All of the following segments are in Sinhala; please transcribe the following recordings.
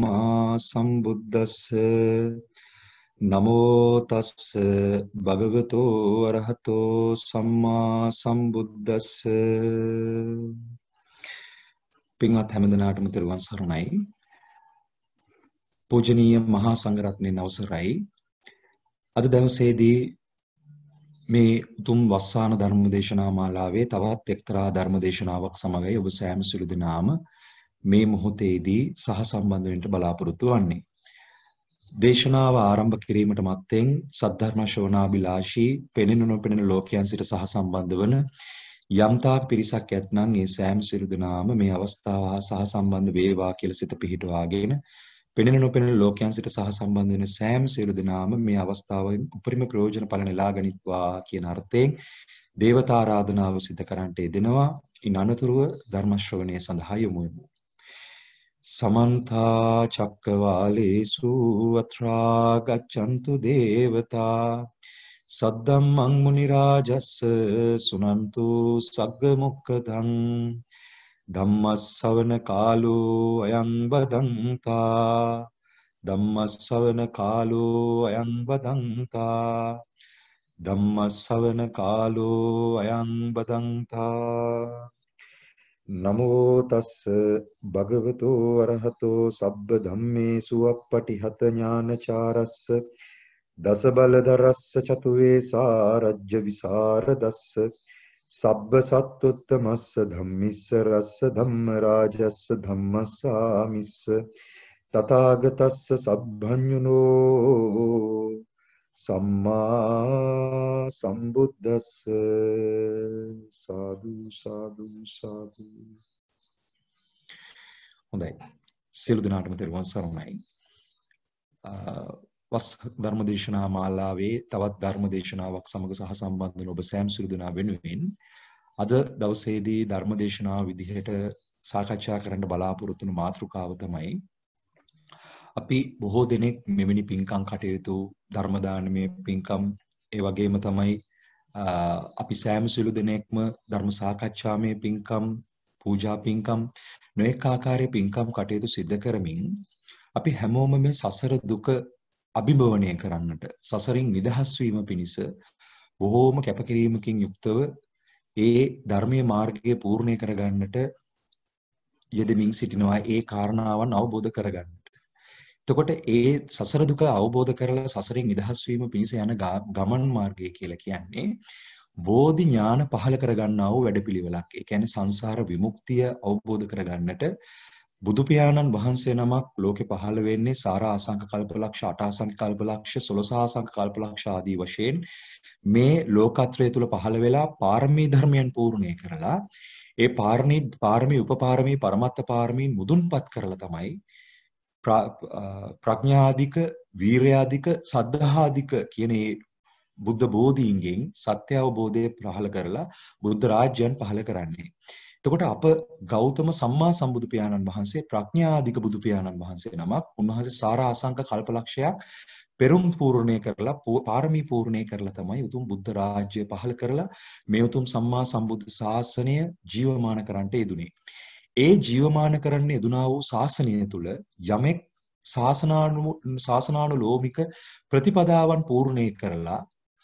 සම්මා සම්බුද්දස්ස නමෝ තස්ස භගවතෝ අරහතෝ සම්මා සම්බුද්දස්ස පින්වත් හැමදෙනාටම තෙරුවන් සරණයි පූජනීය මහා සංඝරත්නයේ අවසරයි අද දවසේදී මේ උතුම් වස්සාන ධර්මදේශනා මාලාවේ තවත් එක්තරා ධර්මදේශනාවක් සමගයි ඔබ සෑම සිළු දිනාම මේ මොහොතේදී සහසම්බන්ධ වෙන්න බලාපොරොත්තු වන්නේ. දේශනාව ආරම්භ කිරීමට මත්තෙන් සද්ධර්ම ශ්‍රවණාභිලාෂී පෙනෙන නොපෙනෙන ලෝකයන් සිට සහසම්බන්ධ වන යම්තා පිරිසක් ඇත්නම් ඒ සෑම සිරු දෙනාම මේ අවස්ථාව හා සහසම්බන්ධ වේවා කියලා සිත පිහිටවාගෙන පෙනෙන නොපෙනෙන ලෝකයන් සිට සහසම්බන්ධ වෙන සෑම සිරු දෙනාම මේ අවස්ථාවෙන් උපරිම ප්‍රයෝජන පලන ලා ගනිත්වා කියන අර්ථයෙන් දේවතා ආරාධනාව සිදු කරන්නට යෙදෙනවා. ඉන් අනතුරුව ධර්ම ශ්‍රවණය සඳහා යොමු වෙනවා. සමන්තා චක්කවාලේසු අත්‍රා ගච්ඡන්තු දේවතා සද්දම්මං මුනි රාජස්ස සුනන්තු සග්ග මොක්කදං ධම්මස්සවන කාලෝ අයං වදන්තා ධම්මස්සවන කාලෝ අයං වදන්තා ධම්මස්සවන කාලෝ අයං වදන්තා නමෝ තස්ස භගවතු අරහතෝ සබ්බ ධම්මේසු අප්පටිහත ඥානචාරස්ස දස බලදරස්ස චතු වේසා රජ්‍ය විසරදස්ස සබ්බ සත්තුත්තමස්ස ධම්මිස්ස රස්ස ධම්ම රාජස්ස ධම්මසාමිස්ස තථාගතස්ස සබ්බඤුනෝ සම්මා සම්බුද්දස්ස සාදු සාදු සාදු හොඳයි සියලු දෙනාටම තෙරුවන් සරණයි වස් ධර්මදේශනා මාලාවේ තවත් ධර්මදේශනාවක් සමග සහ සම්බන්ධ ඔබ සෑම් සියලු දෙනා වෙනුවෙන් අද දවසේදී ධර්මදේශනා විදිහට සාකච්ඡා කරන්න බලාපොරොත්තු වන මාතෘකාව තමයි අපි බොහෝ දෙනෙක් මෙවැනි පින්කම් කටයුතු ධර්ම දානමය පින්කම් ඒ වගේම තමයි අපි සෑම සිළු දෙනෙක්ම ධර්ම සාකච්ඡාමය පින්කම් පූජා පින්කම් නොඑක ආකාරයේ පින්කම් කටයුතු සිද්ධ කරමින් අපි හැමෝම මේ සසර දුක අභිභවනය කරන්නට සසරින් නිදහස් වීම පිණිස බොහෝම කැපකිරීමකින් යුක්තව ඒ ධර්මීය මාර්ගය පූර්ණේ කරගන්නට යෙදමින් සිටිනවා ඒ කාරණාවන් අවබෝධ කරගන්න. එතකොට ඒ සසර දුක අවබෝධ කරලා සසරෙන් නිදහස් වීම පිණිස යන ගමන් මාර්ගය කියලා කියන්නේ බෝධි ඥාන පහල කරගන්නා වූ වැඩපිළිවෙලක්. ඒ කියන්නේ සංසාර විමුක්තිය අවබෝධ කරගන්නට බුදු පියාණන් වහන්සේ නමක් ලෝකෙ පහළ වෙන්නේ සාර ආසංක කල්පලක්ෂ අට ආසංක කල්පලක්ෂ 16 ආසංක කල්පලක්ෂ ආදී වශයෙන් මේ ලෝකත්‍රය තුල පහළ වෙලා පාරමී ධර්මයන් පූර්ණේ කරලා ඒ පාරමී පාරමී උපපාරමී පරමත්ත පාරමී මුදුන්පත් කරලා තමයි ප්‍රඥාධික වීරයාධික සද්ධහාධික කියන බුද්ධ බෝධීන්ගෙන් සත්‍ය අවබෝධය ප්‍රහල කරලා බුද්ධ රාජ්‍යයන් පහළ කරන්නේ. එතකොට අප ගෞතම සම්මා සම්බුදු පියාණන් වහන්සේ ප්‍රඥාධික බුදු පියාණන් වහන්සේ නමක් උන්වහන්සේ සාරාසංක කල්පලක්ෂයක් පෙරම් පූර්ණය කරලා පාරමී පූර්ණය කරලා තමයි උතුම් බුද්ධ රාජ්‍ය පහළ කරලා මේ උතුම් සම්මා සම්බුද්ධ ශාසනය ජීවමාන කරන්නට යෙදුනේ. ඒ ජීවමාන කරන්න යෙදුනා වූ ශාසනය තුළ යමෙක් ශාසනානුලෝමික ප්‍රතිපදාවන් පූර්ණේ කරලා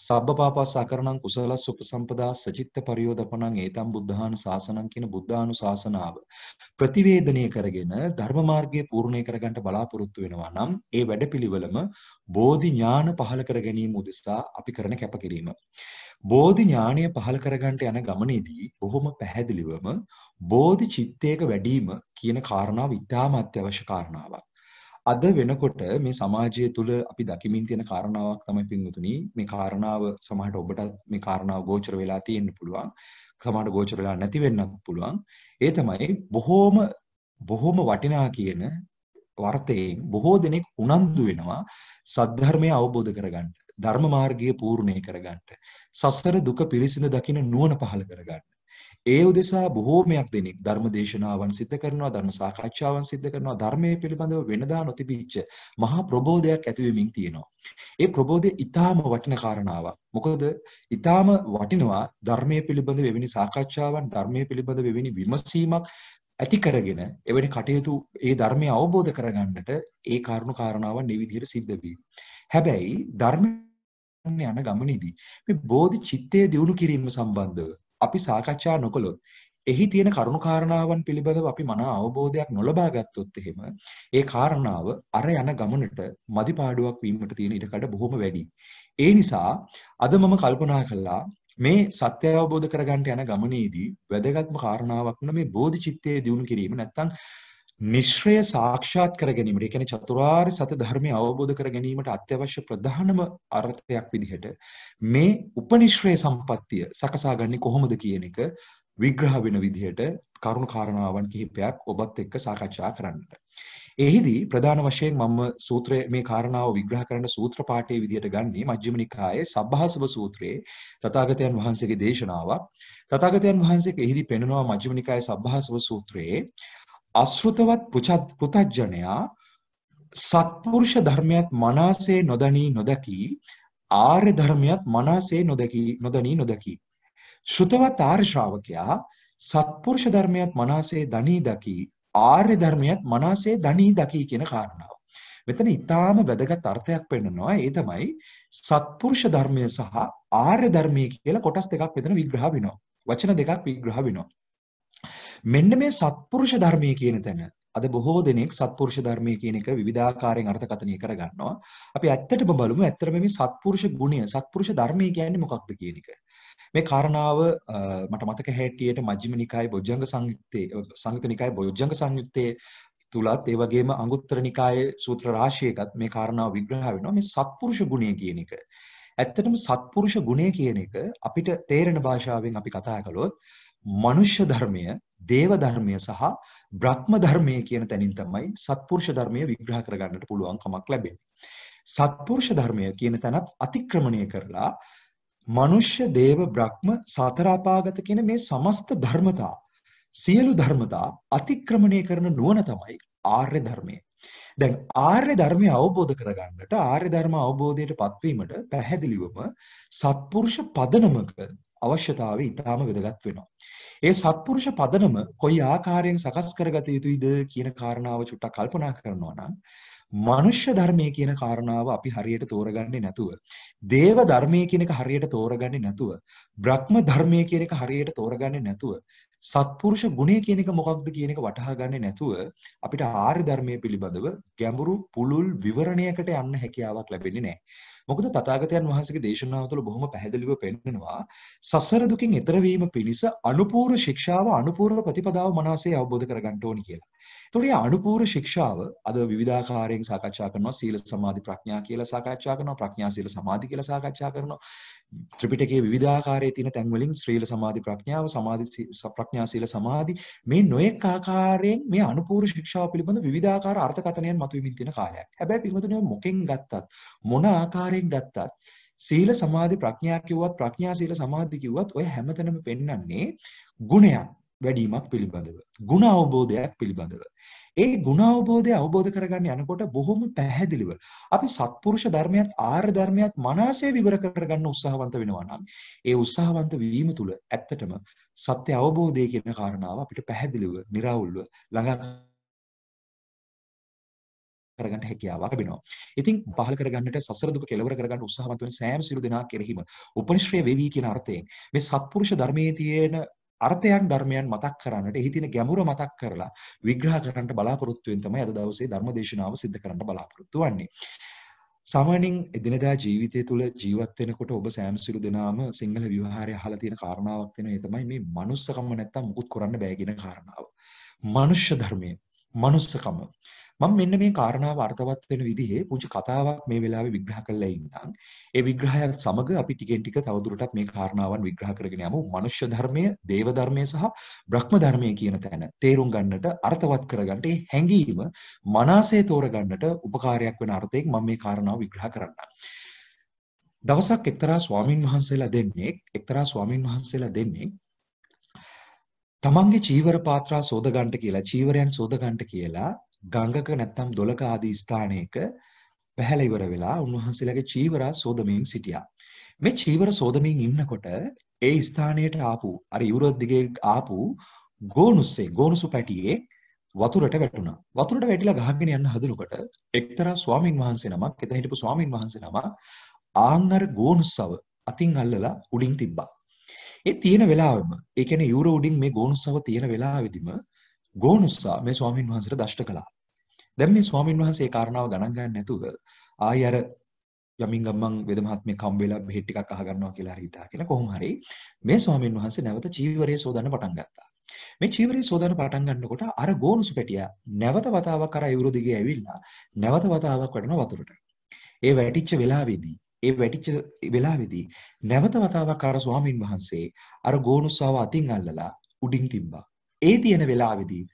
සබ්බපාපස් අකරණං කුසලස් උපසම්පදා සචිත්ත පරියෝදපණං ඒතම් බුද්ධාන ශාසනං කියන බුද්ධානුශාසනාව ප්‍රතිවේදනය කරගෙන ධර්ම මාර්ගයේ පූර්ණේ කරගන්න බලාපොරොත්තු වෙනවා නම් ඒ වැඩපිළිවෙලම බෝධි ඥාන පහල කර ගැනීම උදෙසා අපි කරන කැපකිරීම බෝධි ඥානය පහල කරගන්න යන ගමනේදී බොහොම පැහැදිලිවම බෝධි චිත්තයක වැඩිම කියන කාරණාව ඉතාම අත්‍යවශ්‍ය කාරණාවක් අද වෙනකොට මේ සමාජය තුළ අපි දකිමින් තියෙන කාරණාවක් තමයි පින්වතුනි මේ කාරණාව සමහරට ඔබට මේ කාරණාව ගෝචර වෙලා තියෙන්න පුළුවන් සමහරට ගෝචර වෙලා නැති වෙන්නත් පුළුවන් ඒ තමයි බොහෝම බොහෝම වටිනා කියන වර්තයෙන් බොහෝ දෙනෙක් උනන්දු වෙනවා සද්ධර්මය අවබෝධ කරගන්න ධර්ම මාර්ගය පූර්ණේ කරගන්න සසර දුක පිරිසිඳ දකින නුවණ පහළ කරගන්න ඒ උදෙසා බොහෝමයක් දෙනෙක් ධර්ම දේශනාවන් සිද්ධ කරනවා ධර්ම සාකච්ඡාවන් සිද්ධ කරනවා ධර්මයේ පිළිබඳව වෙනදා නොතිබිච්ච මහා ප්‍රබෝධයක් ඇති වෙමින් තියෙනවා. ඒ ප්‍රබෝධය ඊටාම වටින කාරණාවක්. මොකද ඊටාම වටිනවා ධර්මයේ පිළිබඳ වෙවෙනි සාකච්ඡාවන් ධර්මයේ පිළිබඳ වෙවෙනි විමසීමක් ඇති කරගෙන එවැනි කටයුතු ඒ ධර්මය අවබෝධ කරගන්නට ඒ කාරුණු කාරණාවන් මේ විදිහට සිද්ධ වීම. හැබැයි ධර්ම යන ගමනේදී මේ බෝධි චිත්තය දියුණු කිරීම සම්බන්ධව අපි සාකච්ඡා නොකළොත් එහි තියෙන කරුණු කාරණාවන් පිළිබඳව අපි මන අවබෝධයක් නොලබා ගත්තොත් එහෙම ඒ කාරණාව අර යන ගමනට මදිපාඩුවක් වීමට තියෙන ඉඩකඩ බොහොම වැඩි. ඒ නිසා අද මම කල්පනා කළා මේ සත්‍ය අවබෝධ කරගන්න යන ගමනේදී වැදගත්ම කාරණාවක් නම් මේ බෝධිචිත්තයේ දියුණු කිරීම නැත්තම් මිශ්‍රය සාක්ෂාත් කර ගැනීමට, ඒ කියන්නේ චතුරාර්ය සත්‍ය ධර්මය අවබෝධ කර ගැනීමට අත්‍යවශ්‍ය ප්‍රධානම අර්ථයක් විදිහට මේ උපනිශ්‍රය සම්පත්තිය සකසා ගන්නේ කොහොමද කියන එක විග්‍රහ වෙන විදිහට කරුණු කාරණාවන් කිහිපයක් ඔබත් එක්ක සාකච්ඡා කරන්නට. එහිදී ප්‍රධාන වශයෙන් මම සූත්‍රයේ මේ කාරණාව විග්‍රහ කරන සූත්‍ර පාඨයේ විදිහට ගන්නේ මජ්ක්‍ධිම නිකායේ සබ්බහසව සූත්‍රයේ තථාගතයන් වහන්සේගේ දේශනාවක්. තථාගතයන් වහන්සේ එහිදී පෙන්වනවා මජ්ක්‍ධිම නිකායේ සබ්බහසව සූත්‍රයේ අශෘතවත් පුතජ්ජනයා සත්පුරුෂ ධර්මයත් මනාසේ නොදනී නොදකී ආර්ය ධර්මයත් මනාසේ නොදකී නොදනී නොදකී ශ්‍රුතවත් ආර්ය ශ්‍රාවකයා සත්පුරුෂ ධර්මයත් මනාසේ දනී දකී ආර්ය ධර්මයත් මනාසේ දනී දකී කියන කාරණාව මෙතන ඊටාම වැදගත් අර්ථයක් පෙන්නනවා ඒ තමයි සත්පුරුෂ ධර්මය සහ ආර්ය ධර්මය කියලා කොටස් දෙකක් මෙතන විග්‍රහ වෙනවා වචන දෙකක් විග්‍රහ වෙනවා මෙන්න මේ සත්පුරුෂ ධර්මය කියන තැන අද බොහෝ දෙනෙක් සත්පුරුෂ ධර්මය කියන එක විවිධාකාරයෙන් අර්ථකථනය කරගන්නවා. අපි ඇත්තටම බලමු ඇත්තටම මේ සත්පුරුෂ ගුණය, සත්පුරුෂ ධර්මය කියන්නේ මොකක්ද කියන එක. මේ කාරණාව මට මතක හැටියට මජ්ක්‍ධිම නිකායේ බොජ්ජංග සංයුත්තේ සංයුත නිකායේ බොජ්ජංග සංයුත්තේ තුලත් ඒ වගේම අංගුත්තර නිකායේ සූත්‍ර රාශියකත් මේ කාරණාව විග්‍රහ වෙනවා මේ සත්පුරුෂ ගුණය කියන එක. ඇත්තටම සත්පුරුෂ ගුණය කියන එක අපිට තේරෙන භාෂාවෙන් අපි කතා කළොත් මනුෂ්‍ය ධර්මය, දේව ධර්මය සහ බ්‍රහ්ම ධර්මය කියන තැනින් තමයි සත්පුරුෂ ධර්මය විග්‍රහ කරගන්නට පුළුවන් කමක් ලැබෙන්නේ. සත්පුරුෂ ධර්මය කියන තැනත් අතික්‍රමණය කරලා මනුෂ්‍ය දේව බ්‍රහ්ම සතරාපාගත කියන මේ සමස්ත ධර්මතා සියලු ධර්මතා අතික්‍රමණය කරන නුවණ තමයි ආර්ය ධර්මය. දැන් ආර්ය ධර්මය අවබෝධ කරගන්නට ආර්ය ධර්ම අවබෝධයට පත්වීමට පැහැදිලිවම සත්පුරුෂ පදනමක අවශ්‍යතාවය ඉතාම වැදගත් වෙනවා. ඒ සත්පුරුෂ පදනම කොයි ආකාරයෙන් සකස් කරගත යුතුයිද කියන කාරණාව චුට්ටක් කල්පනා කරනවා නම් මනුෂ්‍ය ධර්මයේ කියන කාරණාව අපි හරියට තෝරගන්නේ නැතුව දේව ධර්මයේ කියන එක හරියට තෝරගන්නේ නැතුව බ්‍රහ්ම ධර්මයේ කියන එක හරියට තෝරගන්නේ නැතුව සත්පුරුෂ ගුණය කියන එක මොකක්ද කියන එක වටහා ගන්නේ නැතුව අපිට ආර්ය ධර්මයේ පිළිබඳව ගැඹුරු පුළුල් විවරණයකට යන්න හැකියාවක් ලැබෙන්නේ නැහැ. මොකද තථාගතයන් වහන්සේගේ දේශනාව තුළ බොහොම පැහැදිලිව පෙන්නනවා සසර දුකින් එතර වීම පිණිස අනුපූර්ව ශික්ෂාව අනුපූර්ව ප්‍රතිපදාව මනසේ අවබෝධ කරගන්න ඕනි කියලා. එතකොට මේ අනුපූර ශික්ෂාව අද විවිධාකාරයෙන් සාකච්ඡා කරනවා සීල සමාධි ප්‍රඥා කියලා සාකච්ඡා කරනවා ප්‍රඥා සීල සමාධි කියලා සාකච්ඡා කරනවා ත්‍රිපිටකයේ විවිධාකාරයේ තියෙන තැන්වලින් ශ්‍රීල සමාධි ප්‍රඥාව සමාධි ප්‍රඥා සීල සමාධි මේ නොඑක ආකාරයෙන් මේ අනුපූර්ව ශික්ෂාව පිළිබඳ විවිධාකාර අර්ථකථනයන් මතුවෙමින් තියෙන කාලයක්. හැබැයි පින්වතුනි මොකෙන් ගත්තත් මොන ආකාරයෙන් ගත්තත් සීල සමාධි ප්‍රඥා කිව්වත් ප්‍රඥා සීල සමාධි කිව්වත් ඔය හැමතැනම පෙන්වන්නේ ගුණයක් වැඩිවීමක් පිළිබඳව. ගුණ අවබෝධයක් පිළිබඳව. ඒ ಗುಣ අවබෝධය අවබෝධ කරගන්න යනකොට බොහොම පැහැදිලිව අපි සත්පුරුෂ ධර්මයක් ආර්ය ධර්මයක් මනසේ විවර කරගන්න උත්සාහවන්ත වෙනවා නම් ඒ උත්සාහවන්ත වීම තුළ ඇත්තටම සත්‍ය අවබෝධය කියන කාරණාව අපිට පැහැදිලිව, निराවුල්ව ළඟා කරගන්න හැකියාවක් ලැබෙනවා. ඉතින් පහල කරගන්නට සසර දුක කෙලවර කරගන්න උත්සාහවන්ත වෙන සෑම සිළු දෙනා කෙරෙහිම උපනිශ්‍රය වෙවි කියන අර්ථයෙන් මේ සත්පුරුෂ ධර්මයේ තියෙන අර්ථයන් ධර්මයන් මතක් කරන්නට එහි තියෙන ගැඹුර මතක් කරලා විග්‍රහ කරන්නට බලාපොරොත්තු වෙන තමයි අද දවසේ ධර්මදේශනාව සිද්ධ කරන්න බලාපොරොත්තු වෙන්නේ. සාමාන්‍යයෙන් එදිනදා ජීවිතය තුළ ජීවත් වෙනකොට ඔබ සෑම සිළු දෙනාම සිංහල විවහාරය අහලා තියෙන කාරණාවක් වෙන ඒ තමයි මේ මනුස්සකම නැත්තම් මුකුත් කරන්න බෑ කියන කාරණාව. මනුෂ්‍ය ධර්මය, මනුස්සකම. මම මෙන්න මේ කාරණාව අර්ථවත් වෙන විදිහේ පුංචි කතාවක් මේ වෙලාවේ විග්‍රහ කරලා ඉන්නම්. ඒ විග්‍රහයත් සමග අපි ටිකෙන් ටික තවදුරටත් මේ කාරණාවන් විග්‍රහ කරගෙන යමු. මනුෂ්‍ය ධර්මය, දේව ධර්මය සහ බ්‍රහ්ම ධර්මය කියන තැන තේරුම් ගන්නට අර්ථවත් කරගන්නට මේ හැඟීම මනසේ තෝරගන්නට උපකාරයක් වෙන අර්ථයෙන් මම මේ කාරණාව විග්‍රහ කරන්නම්. දවසක් එක්තරා ස්වාමින් වහන්සේලා දෙන්නේ එක්තරා ස්වාමින් වහන්සේලා දෙන්නේ තමන්ගේ චීවර පාත්‍රා සෝදගන්ට කියලා චීවරයන් සෝදගන්ට කියලා ගංගක නැත්නම් දොලක ආදී ස්ථානයක පැහැල ඉවර වෙලා උන්වහන්සේලාගේ චීවරා සෝදමින් සිටියා. මේ චීවර සෝදමින් ඉන්නකොට ඒ ස්ථානයට ආපු අර යුරෝප් දිගේ ආපු ගෝනුස්සේ ගෝනුසු පැටියේ වතුරට වැටුණා. වතුරට වැටිලා ගහගෙන යන්න හදනකොට එක්තරා ස්වාමින් වහන්සේ නමක් එතන හිටපු ස්වාමින් වහන්සේ නමක් ආංගර ගෝනුස්සව අතින් අල්ලලා උඩින් තිබ්බා. ඒ තියෙන වෙලාවෙම ඒ කියන්නේ යුරෝ උඩින් මේ ගෝනුස්සව තියෙන වෙලාවෙදිම ගෝනුස්සා මේ ස්වාමින් වහන්සේට දෂ්ට කළා. දැන් මේ ස්වාමින් වහන්සේ කාරණාව ගණන් ගන්න නැතුව ආයි අර යමින් ගම්මන් වේද මහත්මිය කම් වෙලා බෙහෙත් ටිකක් අහගන්නවා කියලා හරි හිතාගෙන කොහොම හරි මේ ස්වාමින් වහන්සේ නැවත චීවරය සෝදන්න පටන් ගත්තා. මේ චීවරය සෝදන පටන් ගන්නකොට අර ගෝනුසු පැටියා නැවත වතාවක් අර යුරු දිගේ ඇවිල්ලා නැවත වතාවක් වටන වතුරට. ඒ වැටිච්ච වෙලාවේදී ඒ වැටිච්ච වෙලාවේදී නැවත වතාවක් අර ස්වාමින් වහන්සේ අර ගෝනුස්සාව අතින් අල්ලලා උඩින් තිබ්බා. ඒ තියෙන වෙලාවේදී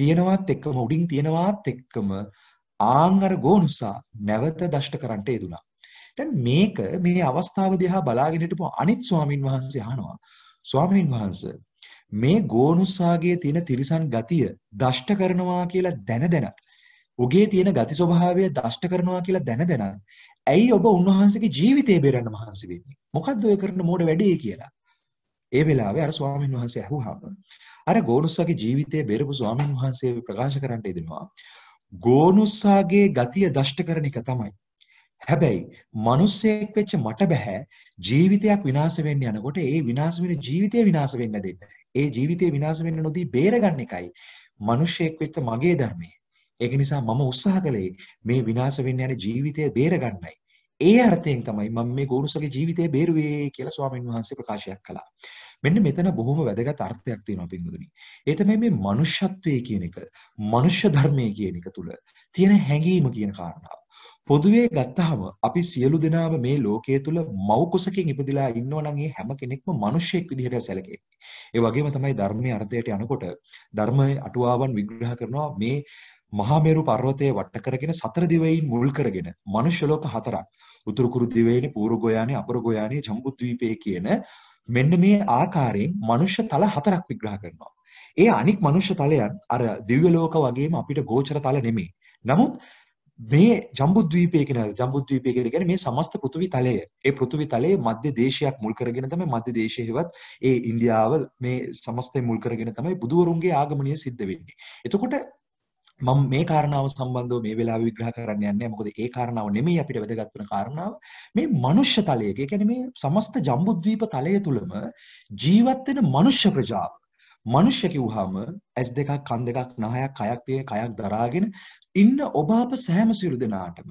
තියෙනවත් එක්කම උඩින් තියෙනවත් එක්කම ආන් අර ගෝනුසා නැවත දෂ්ට කරන්නට යෙදුනා. දැන් මේක මේ අවස්ථාව දිහා බලාගෙන හිටපු අනිත් ස්වාමින් වහන්සේ අහනවා. ස්වාමින් වහන්සේ මේ ගෝනුසාගේ තියෙන තිරිසන් ගතිය දෂ්ට කරනවා කියලා දැන දැනත් ඔගේ තියෙන ගති ස්වභාවය දෂ්ට කරනවා කියලා දැන දැනත් ඇයි ඔබ උන්වහන්සේගේ ජීවිතේ බේරන්න මහන්සි වෙන්නේ? මොකද්ද ඔය කරන මෝඩ වැඩේ කියලා. ඒ වෙලාවේ අර ස්වාමින් වහන්සේ අහුවාම අර ගෝනුස්සාගේ ජීවිතය බෙරපු ස්වාමීන් වහන්සේ ප්‍රකාශ කරන්න ඉදෙනවා. ගෝනුස්සාගේ ගතිය දෂ්ට කරන එක තමයි. හැබැයි මිනිස්සෙක් වෙච්ච මට බෑ ජීවිතයක් විනාශ වෙන්න යනකොට ඒ විනාශ වෙන ජීවිතය විනාශ වෙන්න දෙන්න. ඒ ජීවිතය විනාශ වෙන්න නොදී බේරගන්න එකයි. මිනිස්සෙක් වෙච්ච මගේ ධර්මය. ඒක නිසා මම උත්සාහ කළේ මේ විනාශ වෙන්න යන ජීවිතය බේරගන්නයි. ඒ අර්ථයෙන් තමයි මම මේ ගෝරුසගේ ජීවිතය බේරුවේ කියලා ස්වාමීන් වහන්සේ ප්‍රකාශයක් කළා. මෙන්න මෙතන බොහොම වැදගත් අර්ථයක් තියෙනවා පින්වතුනි. ඒ තමයි මේ මනුෂ්‍යත්වයේ කියන එක, මනුෂ්‍ය ධර්මයේ කියන එක තුල තියෙන හැඟීම කියන කාරණාව. පොදුවේ ගත්තහම අපි සියලු දෙනාම මේ ලෝකයේ තුල මව් කුසකින් ඉපදිලා ඉන්නවා නම් ඒ හැම කෙනෙක්ම මිනිසෙක් විදිහට සැලකෙන්නේ. ඒ වගේම තමයි ධර්මයේ අර්ථයට යනකොට ධර්මයේ අටුවාවන් විග්‍රහ කරනවා මේ මහා මේරු පර්වතයේ වට කරගෙන සතර දිවයින් මුල් කරගෙන මිනිස් ලෝක හතරක් උතුරු කුරු දිවයිනේ, පූර්ව ගෝයානේ, අපර ගෝයානේ, ජම්බුද්වීපයේ කියන මෙන්න මේ ආකාරයෙන් මනුෂ්‍ය තල හතරක් විග්‍රහ කරනවා. ඒ අනික් මනුෂ්‍ය තලයන් අර දිව්‍ය ලෝක වගේම අපිට ගෝචර තල නෙමෙයි. නමුත් මේ ජම්බුද්වීපය කියන ජම්බුද්වීපය කියලා කියන්නේ මේ සමස්ත පෘථිවි තලය. ඒ පෘථිවි තලයේ මධ්‍ය දේශයක් මුල් කරගෙන තමයි මධ්‍ය දේශයේවත් ඒ ඉන්දියාව මේ සමස්තය මුල් කරගෙන තමයි බුදුවරුන්ගේ ආගමනය සිද්ධ වෙන්නේ. එතකොට මම මේ කාරණාව සම්බන්ධව මේ වෙලාවේ විග්‍රහ කරන්න යන්නේ මොකද ඒ කාරණාව නෙමෙයි අපිට වැදගත් වෙන කාරණාව මේ මනුෂ්‍ය තලයේ ඒ කියන්නේ මේ සමස්ත ජම්බුද්වීප තලය තුලම ජීවත් වෙන මනුෂ්‍ය ප්‍රජාව මනුෂ්‍ය කිව්වහම ඇස් දෙකක් කන් දෙකක් නහයක් කයක් තියෙන කයක් දරාගෙන ඉන්න ඔබ අප සෑම සියලු දෙනාටම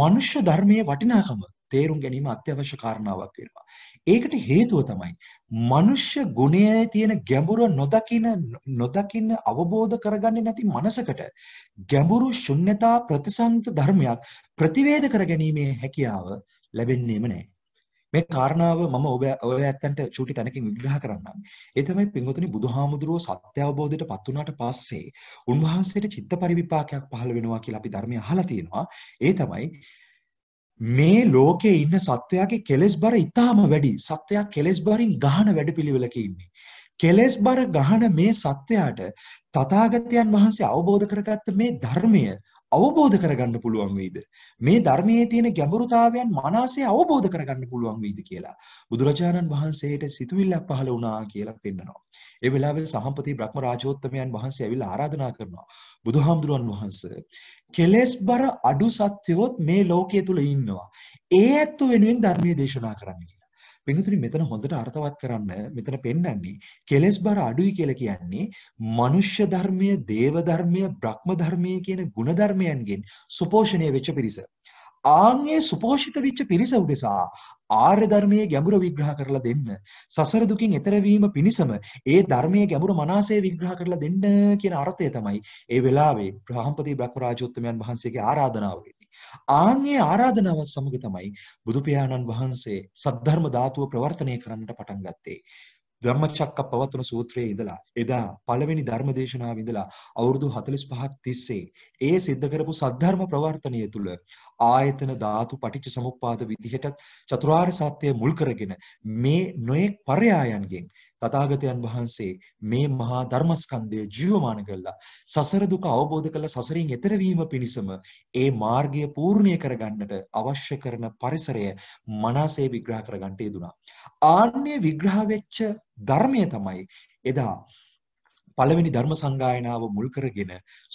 මනුෂ්‍ය ධර්මයේ වටිනාකම තේරුම් ගැනීම අත්‍යවශ්‍ය කාරණාවක් වෙනවා ඒකට හේතුව තමයි මනුෂ්‍ය ගුණයේ තියෙන ගැඹුර නොදකින නොදකින්න අවබෝධ කරගන්නේ නැති මනසකට ගැඹුරු ශුන්්‍යතා ප්‍රතිසන්ත ධර්මයක් ප්‍රතිවේධ කරගැනීමේ හැකියාව ලැබෙන්නේම නැහැ. මේ කාරණාව මම ඔබ ඔය ඇත්තන්ට චූටි තැනකින් විග්‍රහ කරන්නම්. ඒ තමයි පින්වතුනි බුදුහාමුදුරුවෝ සත්‍ය අවබෝධයට පත් වුණාට පස්සේ උන්වහන්සේට චිත්ත පරිවිපාකයක් පහළ වෙනවා කියලා අපි ධර්මයේ අහලා තියෙනවා. ඒ තමයි මේ ලෝකේ ඉන්න සත්වයාගේ කෙලෙස් බර ඉතාම වැඩි. සත්වයා කෙලෙස් බරින් ගහන වැඩපිළිවෙලක ඉන්නේ. කෙලෙස් බර ගහන මේ සත්වයාට තථාගතයන් වහන්සේ අවබෝධ කරගත්ත මේ ධර්මය අවබෝධ කරගන්න පුළුවන් වෙයිද? මේ ධර්මයේ තියෙන ගැඹුරුතාවයන් මනසේ අවබෝධ කරගන්න පුළුවන් වෙයිද කියලා. බුදුරජාණන් වහන්සේට සිතුවිල්ලක් පහළ වුණා කියලා පෙන්නනවා. ඒ වෙලාවේ සහම්පති බ්‍රහ්ම රාජෝත්තමයන් වහන්සේ ඇවිල්ලා ආරාධනා කරනවා. බුදුහාමුදුරන් වහන්සේ කෙලෙස් බර අඩු සත්‍යයොත් මේ ලෝකයේ තුල ඉන්නවා. ඒ ඇත්ත වෙනුවෙන් ධර්මයේ දේශනා කරන්න කියලා. පින්තුනි මෙතන හොඳට අර්ථවත් කරන්න මෙතන පෙන්වන්නේ කෙලෙස් බර අඩුයි කියලා කියන්නේ මනුෂ්‍ය ධර්මය, දේව ධර්මය, බ්‍රහ්ම ධර්මය කියන ගුණ ධර්මයන්ගෙන් සුපෝෂණය වෙච්ච පිරිස. ආන්ගේ සුපෝෂිත වෙච්ච පිරිස උදෙසා ආර්ය ධර්මයේ ගැඹුර විග්‍රහ කරලා දෙන්න සසර දුකින් එතර වීම පිණිසම ඒ ධර්මයේ ගැඹුර මනසේ විග්‍රහ කරලා දෙන්න කියන අර්ථය තමයි ඒ වෙලාවේ බ්‍රහම්පති බ්‍රහ්මරාජෝත්තමයන් වහන්සේගේ ආරාධනාව ආන්ගේ ආරාධනාව සමග තමයි බුදු පියාණන් වහන්සේ සද්ධර්ම ධාතුව ප්‍රවර්තනය කරන්නට පටන් ගත්තේ. ධම්මචක්ක පවත්වන සූත්‍රයේ ඉඳලා එදා පළවෙනි ධර්මදේශනාව ඉඳලා අවුරුදු 45ක් තිස්සේ ඒ සිද්ධ කරපු සද්ධර්ම ප්‍රවර්තනය තුළ ආයතන ධාතු පටිච්ච සමුප්පාද විදිහටත් චතුරාර්ය සත්‍යය මුල් කරගෙන මේ නොයෙක් පරයායන්ගෙන් තථාගතයන් වහන්සේ මේ මහා ධර්මස්කන්ධය ජීවමාන කළා. සසර දුක අවබෝධ කළ සසරින් එතර වීම පිණිසම ඒ මාර්ගය පූර්ණ්‍ය කරගන්නට අවශ්‍ය කරන පරිසරය මනසේ විග්‍රහ කරගන්නට යෙදුනා. ආන්නේ විග්‍රහ වෙච්ච ධර්මය තමයි එදා පළවෙනි ධර්ම සංගායනාව මුල් කරගෙන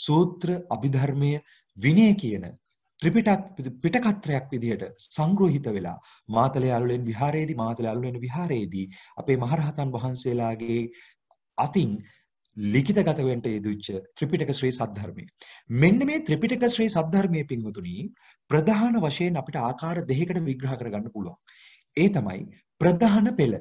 සූත්‍ර අභිධර්මයේ විනය කියන ත්‍රිපිටත් පිටකත්‍රයක් විදිහට සංග්‍රහිත වෙලා මාතලේ අලුලෙන් විහාරයේදී මාතලේ අලුලෙන් විහාරයේදී අපේ මහරහතන් වහන්සේලාගේ අතින් ලිඛිතගත වෙන්න යෙදුච්ච ත්‍රිපිටක ශ්‍රී සද්ධර්මය. මෙන්න මේ ත්‍රිපිටක ශ්‍රී සද්ධර්මයේ පින්වතුනි ප්‍රධාන වශයෙන් අපිට ආකාර දෙකකට විග්‍රහ කරගන්න පුළුවන්. ඒ තමයි ප්‍රධාන පෙළ.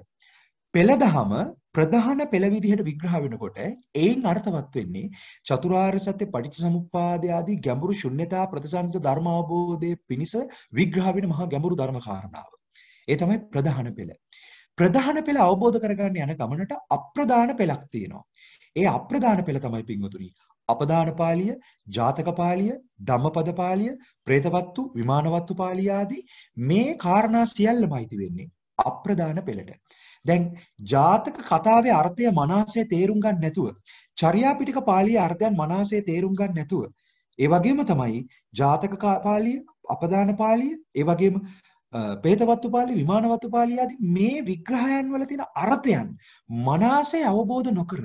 පෙළ දහම ප්‍රධාන පෙළ විදිහට විග්‍රහ වෙනකොට එයින් අර්ථවත් වෙන්නේ චතුරාර්ය සත්‍ය පටිච්චසමුප්පාද ආදී ගැඹුරු ශුන්්‍යතා ප්‍රතිසංයුක්ත ධර්ම අවබෝධයේ පිණිස විග්‍රහ වෙන මහා ගැඹුරු ධර්ම කාරණාව. ඒ තමයි ප්‍රධාන පෙළ. ප්‍රධාන පෙළ අවබෝධ කරගන්න යන ගමනට අප්‍රධාන පෙළක් තියෙනවා. ඒ අප්‍රධාන පෙළ තමයි පින්වතුනි අපදාන පාළිය, ජාතක පාළිය, ධම්මපද පාළිය, പ്രേතවත්තු, විමානවත්තු පාළිය ආදී මේ කාරණා සියල්ලම අයිති වෙන්නේ අප්‍රදාන පෙළට. දැන් ජාතක කතාවේ අර්ථය මනසේ තේරුම් ගන්න නැතුව, චර්යා පිටක පාළියේ අර්ථයන් මනසේ තේරුම් ගන්න නැතුව, ඒ වගේම තමයි ජාතක පාළිය, අපදාන පාළිය, ඒ වගේම ප්‍රේතවත්තු පාළිය, විමානවත්තු පාළිය ආදී මේ විග්‍රහයන් වල තියෙන අර්ථයන් මනසේ අවබෝධ නොකර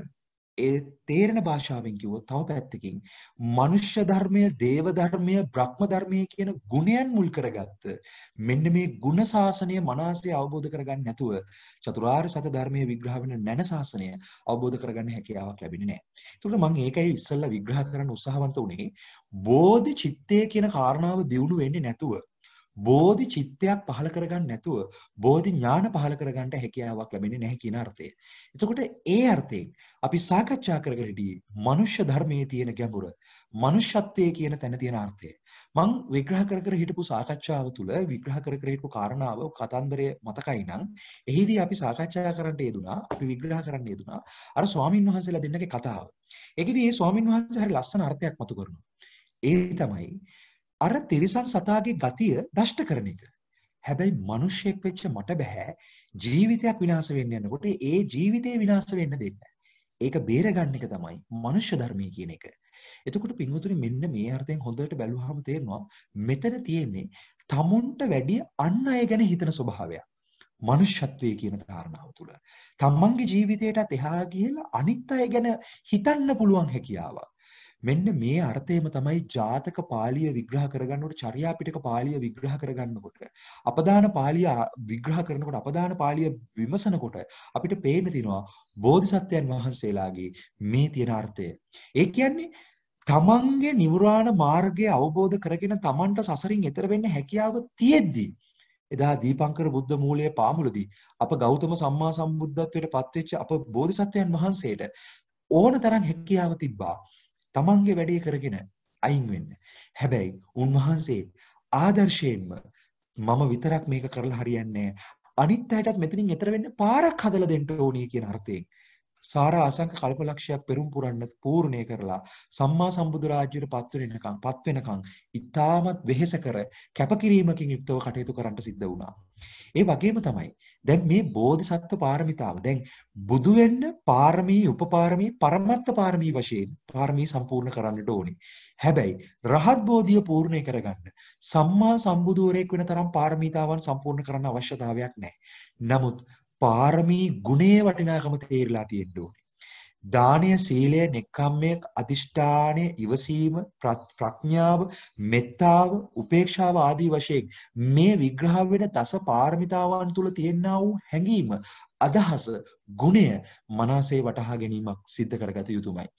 ඒ තේරෙන භාෂාවෙන් කිව්වොත් තව පැත්තකින් මනුෂ්‍ය ධර්මය, දේව ධර්මය, බ්‍රහ්ම ධර්මය කියන ගුණයන් මුල් කරගත්ත මෙන්න මේ ගුණ සාසනය මනසේ අවබෝධ කරගන්න නැතුව චතුරාර්ය සත්‍ය ධර්මයේ විග්‍රහ වෙන නැන සාසනය අවබෝධ කරගන්න හැකියාවක් ලැබෙන්නේ නැහැ. ඒකට මම ඒකයි ඉස්සෙල්ලා විග්‍රහ කරන්න උත්සාහවන්ත උනේ. බෝධි චිත්තය කියන කාරණාව දියුණු වෙන්නේ නැතුව බෝධි චිත්තයක් පහළ කරගන්න නැතුව බෝධි ඥාන පහළ කරගන්න හැකියාවක් ලැබෙන්නේ නැහැ කියන අර්ථය. එතකොට ඒ අර්ථයෙන් අපි සාකච්ඡා කරගෙන හිටියේ මනුෂ්‍ය ධර්මයේ තියෙන ගැඹුර, මනුෂ්‍යත්වයේ කියන තැන තියෙන අර්ථය. මං විග්‍රහ කර කර හිටපු සාකච්ඡාව තුළ විග්‍රහ කර කර හිටපු කාරණාව කතන්දරය මතකයි නම් එහිදී අපි සාකච්ඡා කරන්න යෙදුනා, අපි විග්‍රහ කරන්න යෙදුනා අර ස්වාමින් වහන්සේලා දෙන්නගේ කතාව. ඒකෙදී මේ ස්වාමින් වහන්සේ හරි ලස්සන අර්ථයක් මතු කරනවා. ඒ තමයි අර තිරිසන් සතාගේ ගතිය දෂ්ට කරන එක. හැබැයි මිනිස්සෙක් වෙච්ච මට බෑ ජීවිතයක් විනාශ වෙන්න යනකොට ඒ ජීවිතේ විනාශ වෙන්න දෙන්න. ඒක බේරගන්න එක තමයි මනුෂ්‍ය ධර්මය කියන එක. එතකොට පින්වතුනි මෙන්න මේ අර්ථයෙන් හොඳට බැලුවාම තේරෙනවා මෙතන තියෙන්නේ tamunට වැඩිය අන් අය ගැන හිතන ස්වභාවයක්. මනුෂ්‍යත්වයේ කියන කාරණාව තුළ තමන්ගේ ජීවිතයටත් එහා ගිහිලා අනිත් අය ගැන හිතන්න පුළුවන් හැකියාවක් මෙන්න මේ අර්ථයම තමයි ජාතක පාලිය විග්‍රහ කරගන්නකොට චර්යා පිටක පාලිය විග්‍රහ කරගන්නකොට අපදාන පාලිය විග්‍රහ කරනකොට අපදාන පාලිය විමසනකොට අපිට පේන්න තිනවා බෝධිසත්වයන් වහන්සේලාගේ මේ තියෙන අර්ථය. ඒ කියන්නේ තමන්ගේ නිවුරාණ මාර්ගය අවබෝධ කරගෙන තමන්ට සසරින් එතර වෙන්න හැකියාව තියෙද්දී එදා දීපංකර බුද්ධ මූලයේ පාමුලදී අප ගෞතම සම්මා සම්බුද්ධත්වයට පත්වෙච්ච අප බෝධිසත්වයන් වහන්සේට ඕන තරම් හැකියාව තිබ්බා. තමන්ගේ වැඩේ කරගෙන අයින් වෙන්න. හැබැයි උන්වහන්සේ ආදර්ශයෙන්ම මම විතරක් මේක කරලා හරියන්නේ අනිත් අයටත් මෙතනින් එතර වෙන්න පාරක් හදලා දෙන්න ඕනේ කියන අර්ථයෙන් සාරා අසංක කල්පලක්ෂයක් පෙරම් පුරන්න පූර්ණේ කරලා සම්මා සම්බුදු රාජ්‍යයට පත් වෙනකන් පත් වෙනකන් ඊටාමත් වෙහෙස කර කැපකිරීමකින් යුක්තව කටයුතු කරන්න සිද්ධ වුණා. ඒ වගේම තමයි. දැන් මේ බෝධිසත්ව පාරමිතාව. දැන් බුදු වෙන්න පාරමී, උපපාරමී, පරමත්ත පාරමී වශයෙන් පාරමී සම්පූර්ණ කරන්නට ඕනේ. හැබැයි රහත් බෝධිය පූර්ණේ කරගන්න සම්මා සම්බුදුවරයෙක් වෙන තරම් පාරමිතාවන් සම්පූර්ණ කරන්න අවශ්‍යතාවයක් නැහැ. නමුත් පාරමී ගුණයේ වටිනාකම තේරිලා තියෙන්න ඕනේ. දානීය සීලය නෙක්ඛම්මයේ අදිෂ්ඨානය ඉවසීම ප්‍රඥාව මෙත්තාව උපේක්ෂාව ආදී වශයෙන් මේ විග්‍රහ වෙන දස පාරමිතාවන් තුල තියෙනා වූ හැඟීම අදහස ගුණය මනසේ වටහා ගැනීමක් සිද්ධ කරගත යුතුමයි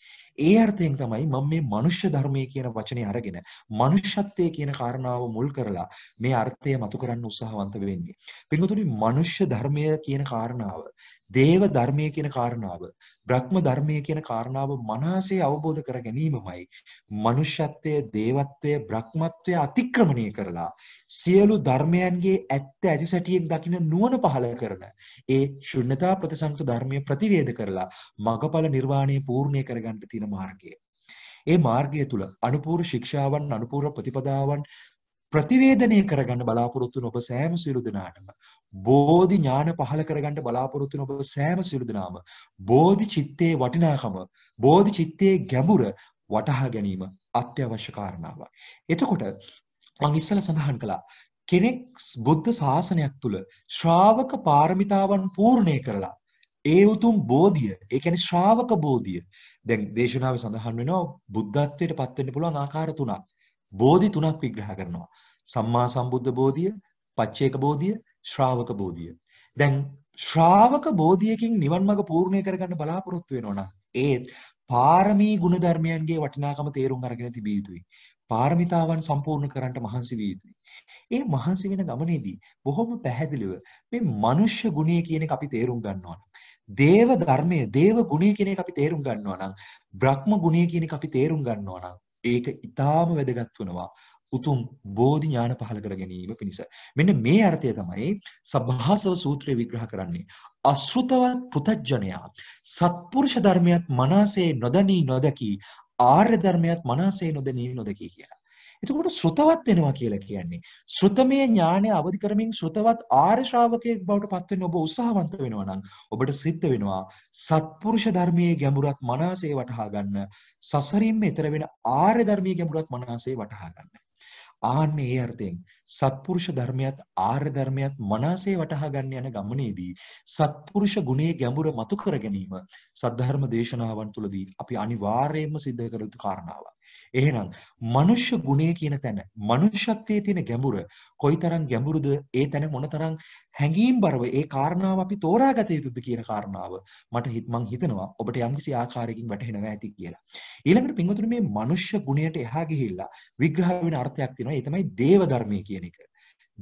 ඒ අර්ථයෙන් තමයි මම මේ මනුෂ්‍ය ධර්මයේ කියන වචනේ අරගෙන මනුෂ්‍යත්වයේ කියන කාරණාව මුල් කරලා මේ අර්ථය මතු කරන්න උත්සාහවන්ත වෙන්නේ. පින්වතුනි මනුෂ්‍ය ධර්මය කියන කාරණාව, දේව ධර්මය කියන කාරණාව, බ්‍රහ්ම ධර්මය කියන කාරණාව මනසේ අවබෝධ කර ගැනීමමයි මනුෂ්‍යත්වය, දේවත්වය, බ්‍රහ්මත්වය අතික්‍රමණය කරලා සියලු ධර්මයන්ගේ ඇත්ත ඇති සැටියෙන් දකින නුවණ පහළ කරන ඒ ශුන්්‍යතා ප්‍රතිසංක ධර්මය ප්‍රතිවේධ කරලා මගඵල නිර්වාණය පූර්ණය කරගන්න තියෙන මාර්ගය. ඒ මාර්ගය තුල අනුපූර්ව ශික්ෂාවන් අනුපූර්ව ප්‍රතිපදාවන් ප්‍රතිවේදනය කරගන්න බලාපොරොත්තු ඔබ සෑම සියලු දෙනාටම බෝධි ඥාන පහල කරගන්න බලාපොරොත්තු ඔබ සෑම සියලු දෙනාම බෝධි චිත්තේ වටිනාකම බෝධි චිත්තේ ගැඹුර වටහා ගැනීම අත්‍යවශ්‍ය කාරණාවක්. එතකොට මම ඉස්සල සඳහන් කළා කෙනෙක් බුද්ධ ශාසනයක් තුල ශ්‍රාවක පාරමිතාවන් පූර්ණේ කරලා ඒ උතුම් බෝධිය ඒ කියන්නේ ශ්‍රාවක බෝධිය දැන් දේශනාවේ සඳහන් වෙනවා බුද්ධත්වයට පත් වෙන්න පුළුවන් ආකාර තුනක් බෝධි තුනක් විග්‍රහ කරනවා සම්මා සම්බුද්ධ බෝධිය පච්චේක බෝධිය ශ්‍රාවක බෝධිය දැන් ශ්‍රාවක බෝධියකින් නිවන් මඟ පූර්ණය කරගන්න බලාපොරොත්තු වෙනවා නම් ඒත් පාරමී ගුණ ධර්මයන්ගේ වටිනාකම තේරුම් අරගෙන තිබිය යුතුයි. පාරමිතාවන් සම්පූර්ණ කරන්නට මහන්සි විය යුතුයි. ඒ මහන්සි වෙන ගමනේදී බොහොම පැහැදිලිව මේ මනුෂ්‍ය ගුණය කියන එක අපි තේරුම් ගන්නවා නම්, දේව ධර්මය, දේව ගුණය කියන එක අපි තේරුම් ගන්නවා නම්, බ්‍රහ්ම ගුණය කියන එක අපි තේරුම් ගන්නවා නම්, ඒක ඊටාම වැදගත් වෙනවා. උතුම් බෝධි ඥාන පහල කර ගැනීම පිණිස. මෙන්න මේ අර්ථය තමයි සබහාසව සූත්‍රය විග්‍රහ කරන්නේ. අසෘතවත් පුතජ්ජනයා සත්පුරුෂ ධර්මයක් මනසේ නොදනී නොදකී ආර්ය ධර්මයත් මනසේ නොදෙනී නොදකී කියලා. එතකොට ශ්‍රතවත් වෙනවා කියලා කියන්නේ ශ්‍රතමය ඥානය අවදි කරමින් ශ්‍රතවත් ආර්ය ශ්‍රාවකයෙක් බවට පත් වෙන්න ඔබ උත්සාහවන්ත වෙනවා නම් ඔබට සිද්ධ වෙනවා සත්පුරුෂ ධර්මයේ ගැඹුරක් මනසේ වටහා ගන්න සසරින්ම එතර වෙන ආර්ය ධර්මයේ ගැඹුරක් මනසේ වටහා ගන්න. ආන්න ඒ අර්ථයෙන් සත්පුරුෂ ධර්මයත් ආර්ය ධර්මයත් මනසේ වටහා ගන්න යන ගමනේදී සත්පුරුෂ ගුණයේ ගැඹුර මතු කර ගැනීම සද්ධර්ම දේශනාවන් තුළදී අපි අනිවාර්යයෙන්ම සිද්ධ කර යුතු කාරණාවක්. එහෙනම් මනුෂ්‍ය ගුණය කියන තැන මනුෂ්‍යත්වයේ තියෙන ගැඹුර කොයිතරම් ගැඹුරුද ඒ තැන මොනතරම් හැඟීම් බරව ඒ කාරණාව අපි තෝරාගත යුතුද කියන කාරණාව මට හිත මං හිතනවා ඔබට යම්කිසි ආකාරයකින් වැටහෙනවා ඇති කියලා. ඊළඟට පින්වතුනි මේ මනුෂ්‍ය ගුණයට එහා ගිහිල්ලා විග්‍රහ වෙන අර්ථයක් තියෙනවා ඒ තමයි දේව ධර්මයේ කියන එක.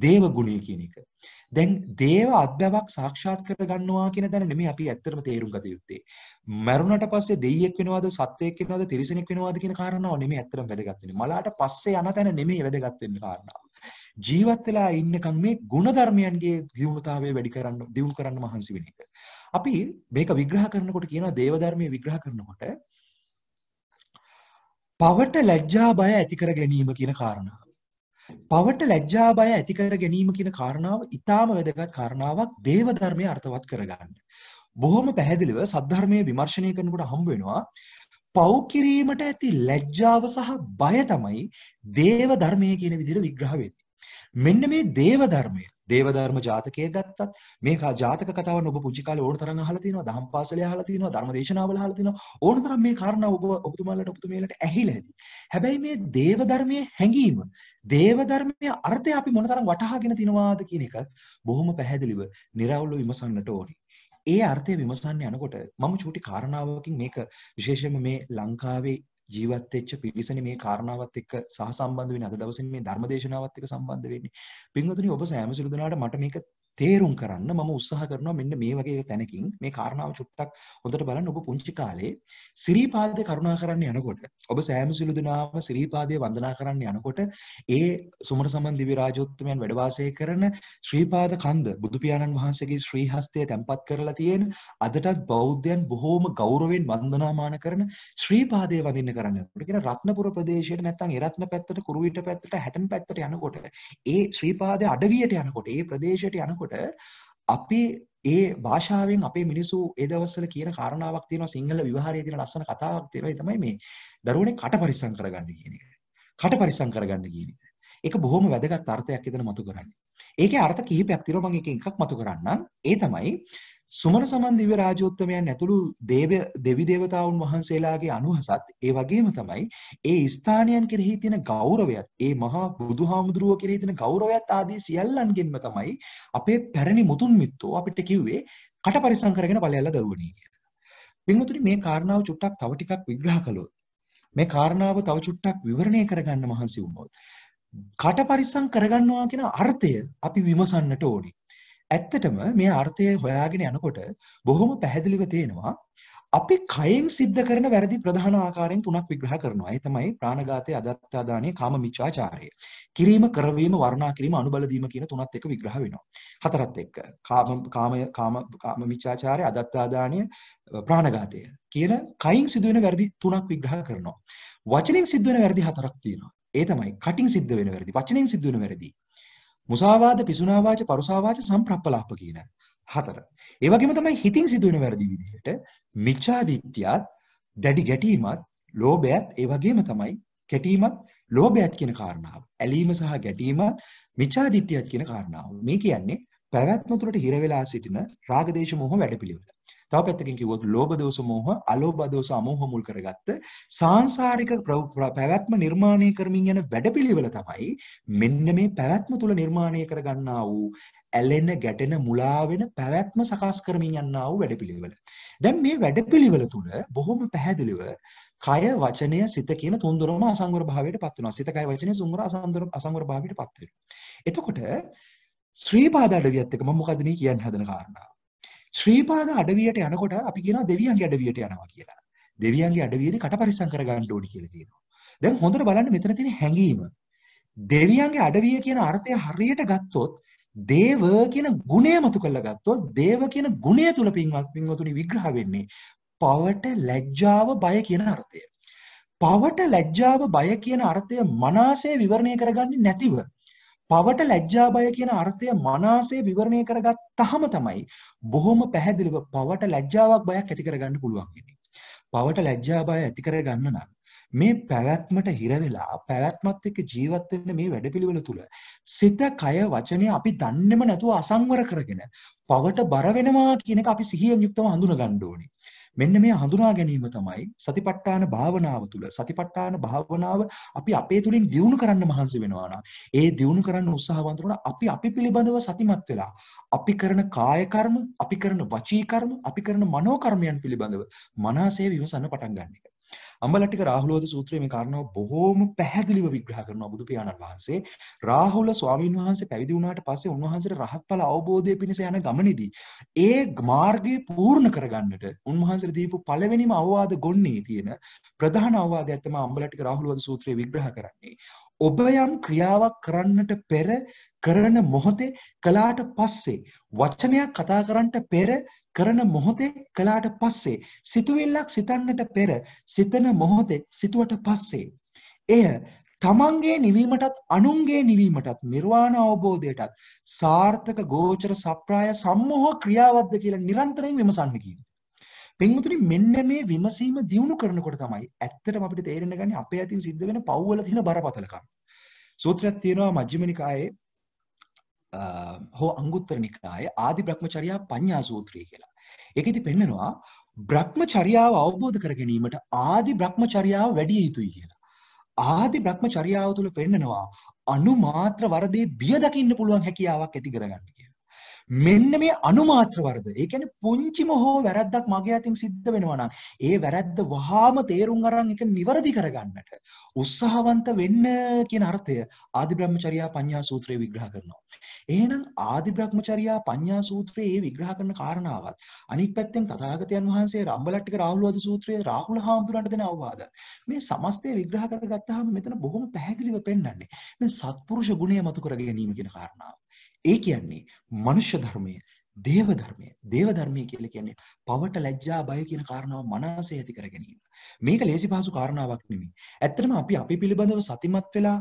දේව ගුණය කියන එක. දැන් දේව අත්බැවක් සාක්ෂාත් කරගන්නවා කියන දැන නෙමෙයි අපි ඇත්තටම තේරුම් ගත යුත්තේ. මරුණට පස්සේ දෙයියෙක් වෙනවද සත්වයෙක් වෙනවද තිරිසනෙක් වෙනවද කියන කාරණාව නෙමෙයි ඇත්තටම වැදගත් වෙන්නේ. මලාට පස්සේ යන තැන නෙමෙයි වැදගත් වෙන්නේ කාරණාව. ජීවත් වෙලා ඉන්නකම් මේ ගුණධර්මයන්ගේ දියුණුතාවය වැඩි කරන්න දියුණු කරන්න මහන්සි වෙන එක. අපි මේක විග්‍රහ කරනකොට කියනවා දේව ධර්මයේ විග්‍රහ කරනකොට පවට ලැජ්ජා බය ඇති කර ගැනීම කියන කාරණාව. පවට ලැජ්ජා බය ඇති කර ගැනීම කියන කාරණාව ඊටාම වැදගත් කාරණාවක් දේව ධර්මයේ අර්ථවත් කරගන්න. බොහොම පැහැදිලිව සද්ධර්මයේ විමර්ශනය කරනකොට හම්බ වෙනවා පව් කිරීමට ඇති ලැජ්ජාව සහ බය තමයි දේව ධර්මයේ කියන විදිහට විග්‍රහ වෙන්නේ. මෙන්න මේ දේව ධර්මය දේව ධර්ම ජාතකය ගත්තත් මේ ජාතක කතාවන් ඔබ පුංචි කාලේ ඕන තරම් අහලා තියෙනවා දහම් පාසලේ අහලා තියෙනවා ධර්ම දේශනාවල අහලා තියෙනවා ඕන තරම් මේ කාරණා ඔබ ඔබතුමාලට ඔබතුමීලට ඇහිලා ඇති. හැබැයි මේ දේව ධර්මයේ හැඟීම දේව ධර්මයේ අර්ථය අපි මොන තරම් වටහාගෙන තිනවාද කියන එක බොහොම පැහැදිලිව निराවුල්ව විමසන්නට ඕනේ. ඒ අර්ථය විමසන්න යනකොට මම චූටි කාරණාවකින් මේක විශේෂයෙන්ම මේ ලංකාවේ ජීවත් වෙච්ච පිරිසනේ මේ කාරණාවත් එක්ක සහසම්බන්ධ වෙන්නේ අද දවසේ මේ ධර්මදේශනාවත් එක්ක සම්බන්ධ වෙන්නේ. පින්වතුනි ඔබ සෑම සුළු දිනාට මට මේක තේරුම් කරන්න මම උත්සාහ කරනවා මෙන්න මේ වගේ තැනකින් මේ කාරණාව චුට්ටක් හොඳට බලන්න ඔබ පුංචි කාලේ සිරිපාදේ කරුණා කරන්න යනකොට ඔබ සෑම සිළු දිනාම සිරිපාදේ වන්දනා කරන්න යනකොට ඒ සුමන සමන් දිව්‍ය රාජෝත්තමයන් වැඩ වාසය කරන ශ්‍රීපාද කන්ද බුදු පියාණන් වහන්සේගේ ශ්‍රී හස්තය තැන්පත් කරලා තියෙන අදටත් බෞද්ධයන් බොහෝම ගෞරවයෙන් වන්දනාමාන කරන ශ්‍රීපාදය වඳින්න කරන්න යනකොට කියන රත්නපුර ප්‍රදේශයට නැත්නම් එරත්න පැත්තට කුරුවිට පැත්තට හැටන් පැත්තට යනකොට ඒ ශ්‍රීපාදය අඩවියට යනකොට ඒ ප්‍රදේශයට යනකොට එතකොට අපි ඒ භාෂාවෙන් අපේ මිනිසු ඒ දවස්වල කියන කාරණාවක් තියෙනවා සිංහල විවාහයේ තියෙන ලස්සන කතාවක් තියෙනවා ඒ තමයි මේ දරුවනේ කට පරිස්සම් කරගන්න කියන එක. කට පරිස්සම් කරගන්න කියන එක. ඒක බොහොම වැදගත් අර්ථයක් එතන මතු කරන්නේ. ඒකේ අර්ථ කිහිපයක් තියෙනවා මම එකක් මතු කරන්නම්. ඒ තමයි සුමන සමන් දිව්‍ය රාජෝත්තමයන් ඇතුළු දේව දෙවි දේවතාවුන් වහන්සේලාගේ අනුහසත් ඒ වගේම තමයි ඒ ස්ථානයන් කෙරෙහි තියෙන ගෞරවයත් ඒ මහා බුදුහාමුදුරුවෝ කෙරෙහි තියෙන ගෞරවයත් ආදී සියල්ලන්ගෙන්ම තමයි අපේ පැරණි මුතුන් මිත්තෝ අපිට කිව්වේ කට පරිසම් කරගෙන ඵලයල්ලා දරුවනි කියලා. පින්වතුනි මේ කාරණාව චුට්ටක් තව ටිකක් විග්‍රහ කළොත් මේ කාරණාව තව චුට්ටක් විවරණය කරගන්න මහන්සි වුණොත් කට පරිස්සම් කරගන්නවා කියන අර්ථය අපි විමසන්නට ඕනි. ඇත්තටම මේ අර්ථය හොයාගෙන යනකොට බොහොම පැහැදිලිව තියෙනවා අපි කයින් සිද්ධ කරන වැරදි ප්‍රධාන ආකාරයෙන් තුනක් විග්‍රහ කරනවා. ඒ තමයි ප්‍රාණඝාතය, අදත්තාදානය, කාම මිච්ඡාචාරය. කිරීම, කරවීම, වර්ණා කිරීම, අනුබල දීම කියන තුනත් එක විග්‍රහ වෙනවා. හතරත් එක්ක. කාම කාමය, කාම කාම මිච්ඡාචාරය, අදත්තාදානය, ප්‍රාණඝාතය කියන කයින් සිදුවෙන වැරදි තුනක් විග්‍රහ කරනවා. වචනෙන් සිදුවෙන වැරදි හතරක් තියෙනවා. ඒ තමයි කටින් සිද්ධ වෙන වැරදි, වචනෙන් සිදුවෙන වැරදි. මුසාවාද පිසුනාවාච පරුසාවාච සම්ප්‍රප්පලාප කියන හතර. ඒ වගේම තමයි හිතින් සිදුවෙන වැරදි විදිහට මිච්ඡාදිත්‍යත් දැඩි ගැටීමත් ලෝභයත් ඒ වගේම තමයි ගැටීමත් ලෝභයත් කියන කාරණාව. ඇලීම සහ ගැටීමත් මිච්ඡාදිත්‍යත් කියන කාරණාව. මේ කියන්නේ පැවැත්ම තුළට හිර වෙලා සිටින රාගදේශ මොහ වැඩපිළිවෙල. තව පැත්තකින් කිව්වොත් ලෝභ දෝෂ මෝහ අලෝභ දෝෂ අමෝහ මුල් කරගත්ත සාංශාරික පැවැත්ම නිර්මාණය කරමින් යන වැඩපිළිවෙල තමයි මෙන්න මේ පැවැත්ම තුල නිර්මාණය කරගන්නා වූ ඇලෙන ගැටෙන මුලා වෙන පැවැත්ම සකස් කරමින් යන්නා වූ වැඩපිළිවෙල. දැන් මේ වැඩපිළිවෙල තුල බොහොම පැහැදිලිව කය වචනය සිත කියන තුන්දරම අසංවර භාවයට පත් වෙනවා. සිත කය වචනය තුන්දර අසංවර අසංවර භාවයට පත් වෙනවා. එතකොට ශ්‍රී පාදාඩවියත් එක මම මොකද්ද මේ කියන්න හදන කාරණාව? ශ්‍රීපාද අඩවියට යනකොට අපි කියනවා දෙවියන්ගේ අඩවියට යනවා කියලා. දෙවියන්ගේ අඩවියේදී කට පරිස්සම් කරගන්න ඕනි කියලා කියනවා. දැන් හොඳට බලන්න මෙතන තියෙන හැඟීම. දෙවියන්ගේ අඩවිය කියන අර්ථය හරියට ගත්තොත් දේව කියන ගුණය මතු කරලා ගත්තොත් දේව කියන ගුණය තුල පින්වත් පින්වතුනි විග්‍රහ වෙන්නේ පවට ලැජ්ජාව බය කියන අර්ථය. පවට ලැජ්ජාව බය කියන අර්ථය මනසේ විවරණය කරගන්නේ නැතිව පවට ලැජ්ජා බය කියන අර්ථය මනසේ විවරණය කරගත්තාම තමයි බොහොම පැහැදිලිව පවට ලැජ්ජාවක් බයක් ඇති කරගන්න පුළුවන් වෙන්නේ. පවට ලැජ්ජා බය ඇති කරගන්න නම් මේ පැවැත්මට හිර වෙලා පැවැත්මත් එක්ක ජීවත් වෙන්න මේ වැඩපිළිවෙල තුල සිත, කය, වචනය අපි දන්නේම නැතුව අසංවර කරගෙන පවට බර වෙනවා කියන එක අපි සිහියෙන් යුක්තව හඳුනා ගන්න ඕනේ. මෙන්න මේ හඳුනා ගැනීම තමයි සතිපට්ඨාන භාවනාව තුළ සතිපට්ඨාන භාවනාව අපි අපේ තුලින් දියුණු කරන්න මහන්සි වෙනවා නම් ඒ දියුණු කරන්න උත්සාහවන්ත වුණා අපි අපි පිළිබඳව සතිමත් වෙලා අපි කරන කාය කර්ම අපි කරන වචී කර්ම අපි කරන මනෝ කර්මයන් පිළිබඳව මනසේ විමසන්න පටන් ගන්න එක අම්බලටික රාහුලෝද සූත්‍රයේ මේ කාරණාව බොහෝම පැහැදිලිව විග්‍රහ කරනවා බුදු පියාණන් වහන්සේ. රාහුල ස්වාමීන් වහන්සේ පැවිදි වුණාට පස්සේ උන්වහන්සේට රහත්ඵල අවබෝධය පිණිස යන ගමනේදී ඒ මාර්ගය පූර්ණ කරගන්නට උන්වහන්සේට දීපු පළවෙනිම අවවාද ගොන්නේ තියෙන ප්‍රධාන අවවාදය තමයි අම්බලටික රාහුලෝද සූත්‍රයේ විග්‍රහ කරන්නේ. ඔබ යම් ක්‍රියාවක් කරන්නට පෙර කරන මොහොතේ කලාට පස්සේ වචනයක් කතා කරන්නට පෙර කරන මොහොතේ කළාට පස්සේ සිතුවිල්ලක් සිතන්නට පෙර සිතන මොහොතේ සිතුවට පස්සේ එය තමන්ගේ නිවීමටත් අනුන්ගේ නිවීමටත් නිර්වාණ අවබෝධයටත් සාර්ථක ගෝචර සප්‍රාය සම්මෝහ ක්‍රියාවද්ද කියලා නිරන්තරයෙන් විමසන්න කියන්නේ. පින්වතුනි මෙන්න මේ විමසීම දියුණු කරනකොට තමයි ඇත්තටම අපිට තේරෙන්න ගන්නේ අපේ අතින් සිද්ධ වෙන පව් වල තියෙන බරපතලකම්. සූත්‍රයක් තියෙනවා මජ්ක්‍ධිම නිකායේ හෝ අංගුත්තර නිකාය ආදි බ්‍රහ්මචරියා පඤ්ඤා සූත්‍රය කියලා. ඒකෙදි පෙන්නනවා බ්‍රහ්මචරියාව අවබෝධ කර ගැනීමට ආදි බ්‍රහ්මචරියාව වැඩි යුතුයි කියලා. ආදි බ්‍රහ්මචරියාව තුල පෙන්නනවා අනුමාත්‍ර වරදේ බිය දකින්න පුළුවන් හැකියාවක් ඇති කරගන්න කියලා. මෙන්න මේ අනුමාත්‍ර වර්ධ ඒ කියන්නේ පුංචිම හෝ වැරද්දක් මගේ අතින් සිද්ධ වෙනවා නම් ඒ වැරද්ද වහාම තේරුම් අරන් ඒක නිවැරදි කරගන්නට උත්සාහවන්ත වෙන්න කියන අර්ථය ආදි බ්‍රහ්මචර්යා පඤ්ඤා සූත්‍රයේ විග්‍රහ කරනවා. එහෙනම් ආදි බ්‍රහ්මචර්යා පඤ්ඤා සූත්‍රයේ ඒ විග්‍රහ කරන කාරණාවත් අනික් පැත්තෙන් තථාගතයන් වහන්සේ රම්බලට්ටික රාහුලවද සූත්‍රයේ රාහුල හාමුදුරන්ට දෙන අවවාදත් මේ සමස්තය විග්‍රහ කරගත්තාම මෙතන බොහොම පැහැදිලිව පෙන්වන්නේ මේ සත්පුරුෂ ගුණය මතු කර ගැනීම කියන කාරණාව. ඒ කියන්නේ මනුෂ්‍ය ධර්මය දේව ධර්මය දේව ධර්මය කියල කියන්නේ පවට ලැජ්ජා බය කියන කාරණාව මනසේ ඇති කර ගැනීම. මේක ලේසි පහසු කාරණාවක් නෙමෙයි. ඇත්තටම අපි අපි පිළිබඳව සතිමත් වෙලා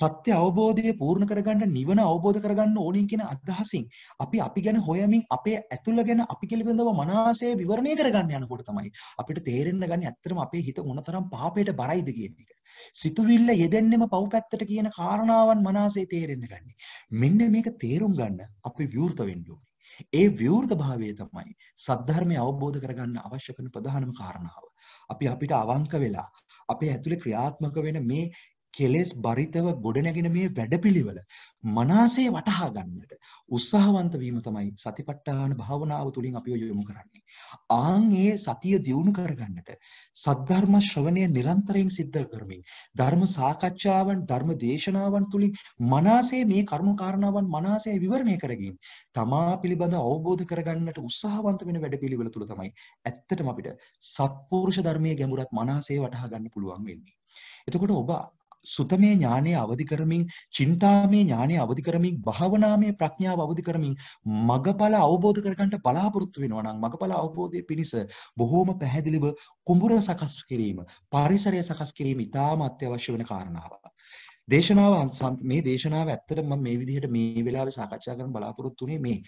සත්‍ය අවබෝධය පූර්ණ කරගන්න නිවන අවබෝධ කරගන්න ඕනින් කියන අදහසින් අපි අපි ගැන හොයමින් අපේ ඇතුළ ගැන අපි පිළිබඳව මනසේ විවරණය කරගන්න යනකොට තමයි අපිට තේරෙන්න ගන්නේ ඇත්තටම අපේ හිත මොනතරම් පාපයට බරයිද කියන එක. සිතුවිල්ල යෙදෙන්නෙම පව් පැත්තට කියන කාරණාවන් මනසේ තේරෙන්න ගන්නේ. මෙන්න මේක තේරුම් ගන්න අපි විවෘත වෙන්න ඕනේ. ඒ විවෘත භාවය තමයි සද්ධර්මය අවබෝධ කරගන්න අවශ්‍ය කරන ප්‍රධානම කාරණාව. අපි අපිට අවංක වෙලා අපේ ඇතුලේ ක්‍රියාත්මක වෙන මේ කෙලෙස් බරිතව ගොඩනැගෙන මේ වැඩපිළිවෙල මනසේ වටහා ගන්නට උත්සාහවන්ත වීම තමයි සතිපට්ඨාන භාවනාව තුළින් අපි යොමු කරන්නේ. ආන් ඒ සතිය දියුණු කරගන්නට සද්ධර්ම ශ්‍රවණය නිරන්තරයෙන් සිද්ධ කරමින් ධර්ම සාකච්ඡාවන් ධර්ම දේශනාවන් තුළින් මනසේ මේ කරුණු කාරණාවන් මනසේ විවරණය කරගින් තමා පිළිබඳ අවබෝධ කරගන්නට උත්සාහවන්ත වෙන වැඩපිළිවෙල තුළ තමයි ඇත්තටම අපිට සත්පුරුෂ ධර්මයේ ගැඹුරත් මනසේ වටහා ගන්න පුළුවන් වෙන්නේ. එතකොට ඔබ සුතමේ ඥානය අවදි කරමින්, චින්තාමේ ඥානය අවදි කරමින්, භාවනාමේ ප්‍රඥාව අවදි කරමින් මගඵල අවබෝධ කරගන්න බලාපොරොත්තු වෙනවා නම් මගඵල අවබෝධයේ පිණිස බොහෝම පැහැදිලිව කුඹුර සකස් කිරීම, පරිසරය සකස් කිරීම ඉතාම අත්‍යවශ්‍ය වෙන කාරණාවක්. දේශනාව මේ දේශනාව ඇත්තට මම මේ විදිහට මේ වෙලාවේ සාකච්ඡා කරන්න බලාපොරොත්තු වෙන්නේ මේ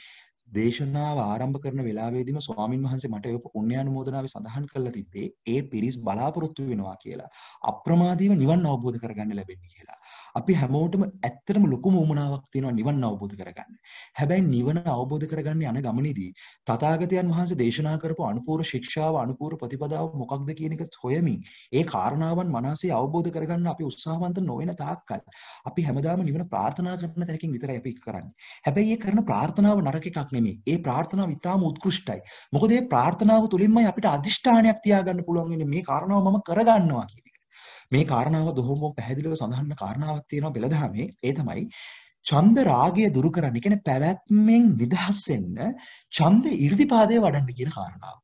දේශනාව ආරම්භ කරන වෙලාවේදීම ස්වාමින් වහන්සේ මට යොප පුණ්‍යානුමෝදනාවේ සඳහන් කරලා තිබ්බේ ඒ පිරිස් බලාපොරොත්තු වෙනවා කියලා. අප්‍රමාදීව නිවන් අවබෝධ කරගන්න ලැබෙන්නේ කියලා. අපි හැමෝටම ඇත්තටම ලොකුම උමනාවක් තියෙනවා නිවන් අවබෝධ කරගන්න. හැබැයි නිවන අවබෝධ කරගන්න යන ගමනේදී තථාගතයන් වහන්සේ දේශනා කරපු අනුපූර ශික්ෂාව අනුපූර ප්‍රතිපදාව මොකක්ද කියන එක හොයමින් ඒ කාරණාවන් මනසේ අවබෝධ කරගන්න අපි උත්සාහවන්ත නොවන තාක්කල් අපි හැමදාම නිවන ප්‍රාර්ථනා කරන තැනකින් විතරයි අපි කරන්නේ. හැබැයි ඒ කරන ප්‍රාර්ථනාව නරක එකක් නෙමෙයි. ඒ ප්‍රාර්ථනාව ඉතාම උත්කෘෂ්ටයි. මොකද ඒ ප්‍රාර්ථනාව තුළින්මයි අපිට අදිෂ්ඨානයක් තියාගන්න පුළුවන් වෙන්නේ මේ කාරණාව මම කරගන්නවා කියලා. මේ කාරණාව දොහොම පැහැදිලිව සඳහන්න කාරණාවක් තියෙනවා පෙළදහමේ. ඒ තමයි ඡන්ද රාගය දුරු කරන්න කියන්නේ පැවැත්මෙන් නිදහස් වෙන්න ඡන්ද 이르දිපාදයේ වඩන්න කියන කාරණාව.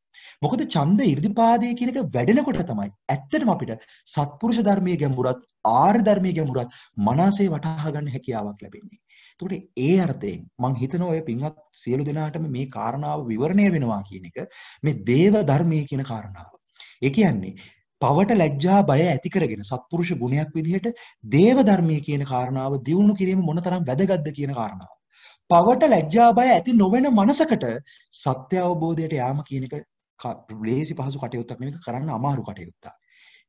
මොකද ඡන්ද 이르දිපාදයේ කියන එක වැඩෙනකොට තමයි ඇත්තටම අපිට සත්පුරුෂ ධර්මයේ ගැඹුරත් ආර්ය ධර්මයේ ගැඹුරත් මනසේ වටහා ගන්න හැකියාවක් ලැබෙන්නේ. එතකොට ඒ අර්ථයෙන් මම හිතනවා ඔය පින්වත් සියලු දෙනාටම මේ කාරණාව විවරණය වෙනවා කියන එක මේ දේව ධර්මයේ කියන කාරණාව. ඒ කියන්නේ පවට ලැජ්ජා බය ඇති කරගෙන සත්පුරුෂ ගුණයක් විදිහට දේව ධර්මයේ කියන කාරණාව දියුණු කිරීම මොනතරම් වැදගත්ද කියන කාරණාව. පවට ලැජ්ජා බය ඇති නොවන මනසකට සත්‍ය අවබෝධයට යාම කියන එක ලේසි පහසු කටයුත්තක් නෙවෙයි කරන්න අමාරු කටයුත්තක්.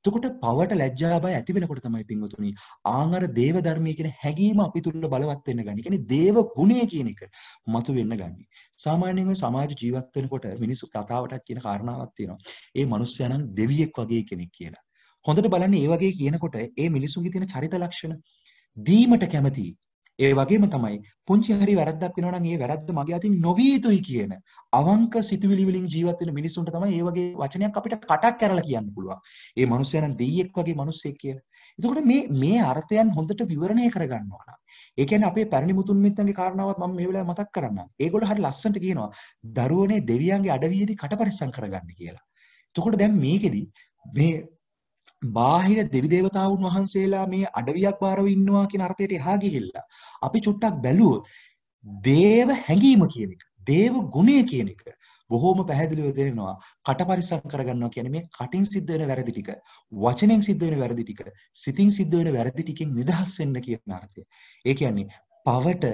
එතකොට පවට ලැජ්ජා බය ඇති වෙනකොට තමයි පින්වතුනි ආන් අර දේව ධර්මයේ කියන හැඟීම අපි තුල බලවත් වෙන්න ගන්නේ. කියන්නේ දේව ගුණය කියන එක මතු වෙන්න ගන්නේ. සාමාන්‍යයෙන් සමාජ ජීවත් වෙනකොට මිනිස්සු කතාවටත් කියන කාරණාවක් තියෙනවා. ඒ මිනිස්සයා නම් දෙවියෙක් වගේ කෙනෙක් කියලා. හොඳට බලන්න ඒ වගේ කියනකොට ඒ මිනිසුන්ගේ තියෙන චරිත ලක්ෂණ දීමට කැමති ඒ වගේම තමයි පුංචි හරි වැරද්දක් වෙනවා නම් ඒ වැරද්ද මගේ අතින් නොවිය යුතුයි කියන අවංක සිතුවිලි වලින් ජීවත් වෙන මිනිසුන්ට තමයි ඒ වගේ වචනයක් අපිට කටක් කරලා කියන්න පුළුවන්. ඒ මනුස්සයා නම් දෙයියෙක් වගේ මිනිස්සෙක් කියලා. එතකොට මේ මේ අර්ථයන් හොඳට විවරණය කරගන්නවා නම් ඒ කියන්නේ අපේ පැරණි මුතුන් මිත්තන්ගේ කාරණාවත් මම මේ වෙලාවේ මතක් කරන්නම්. ඒගොල්ලෝ හරි ලස්සනට කියනවා දරුවනේ දෙවියන්ගේ අඩවියේදී කටපරිස්සම් කරගන්න කියලා. එතකොට දැන් මේකෙදි මේ බාහිර දෙවි දේවතාවුන් වහන්සේලා මේ අඩවියක් බාරව ඉන්නවා කියන අර්ථයට එහා ගිහිල්ලා අපි චුට්ටක් බැලුවොත් දේව හැඟීම කියන එක දේව ගුණය කියන එක බොහෝම පැහැදිලිව දෙනවා කට පරිස්සම් කරගන්නවා කියන්නේ මේ කටින් සිද්ධ වෙන වැරදි ටික වචනෙන් සිද්ධ වෙන වැරදි ටික සිතින් සිද්ධ වෙන වැරදි ටිකෙන් නිදහස් වෙන්න කියන අර්ථය. ඒ කියන්නේ පවට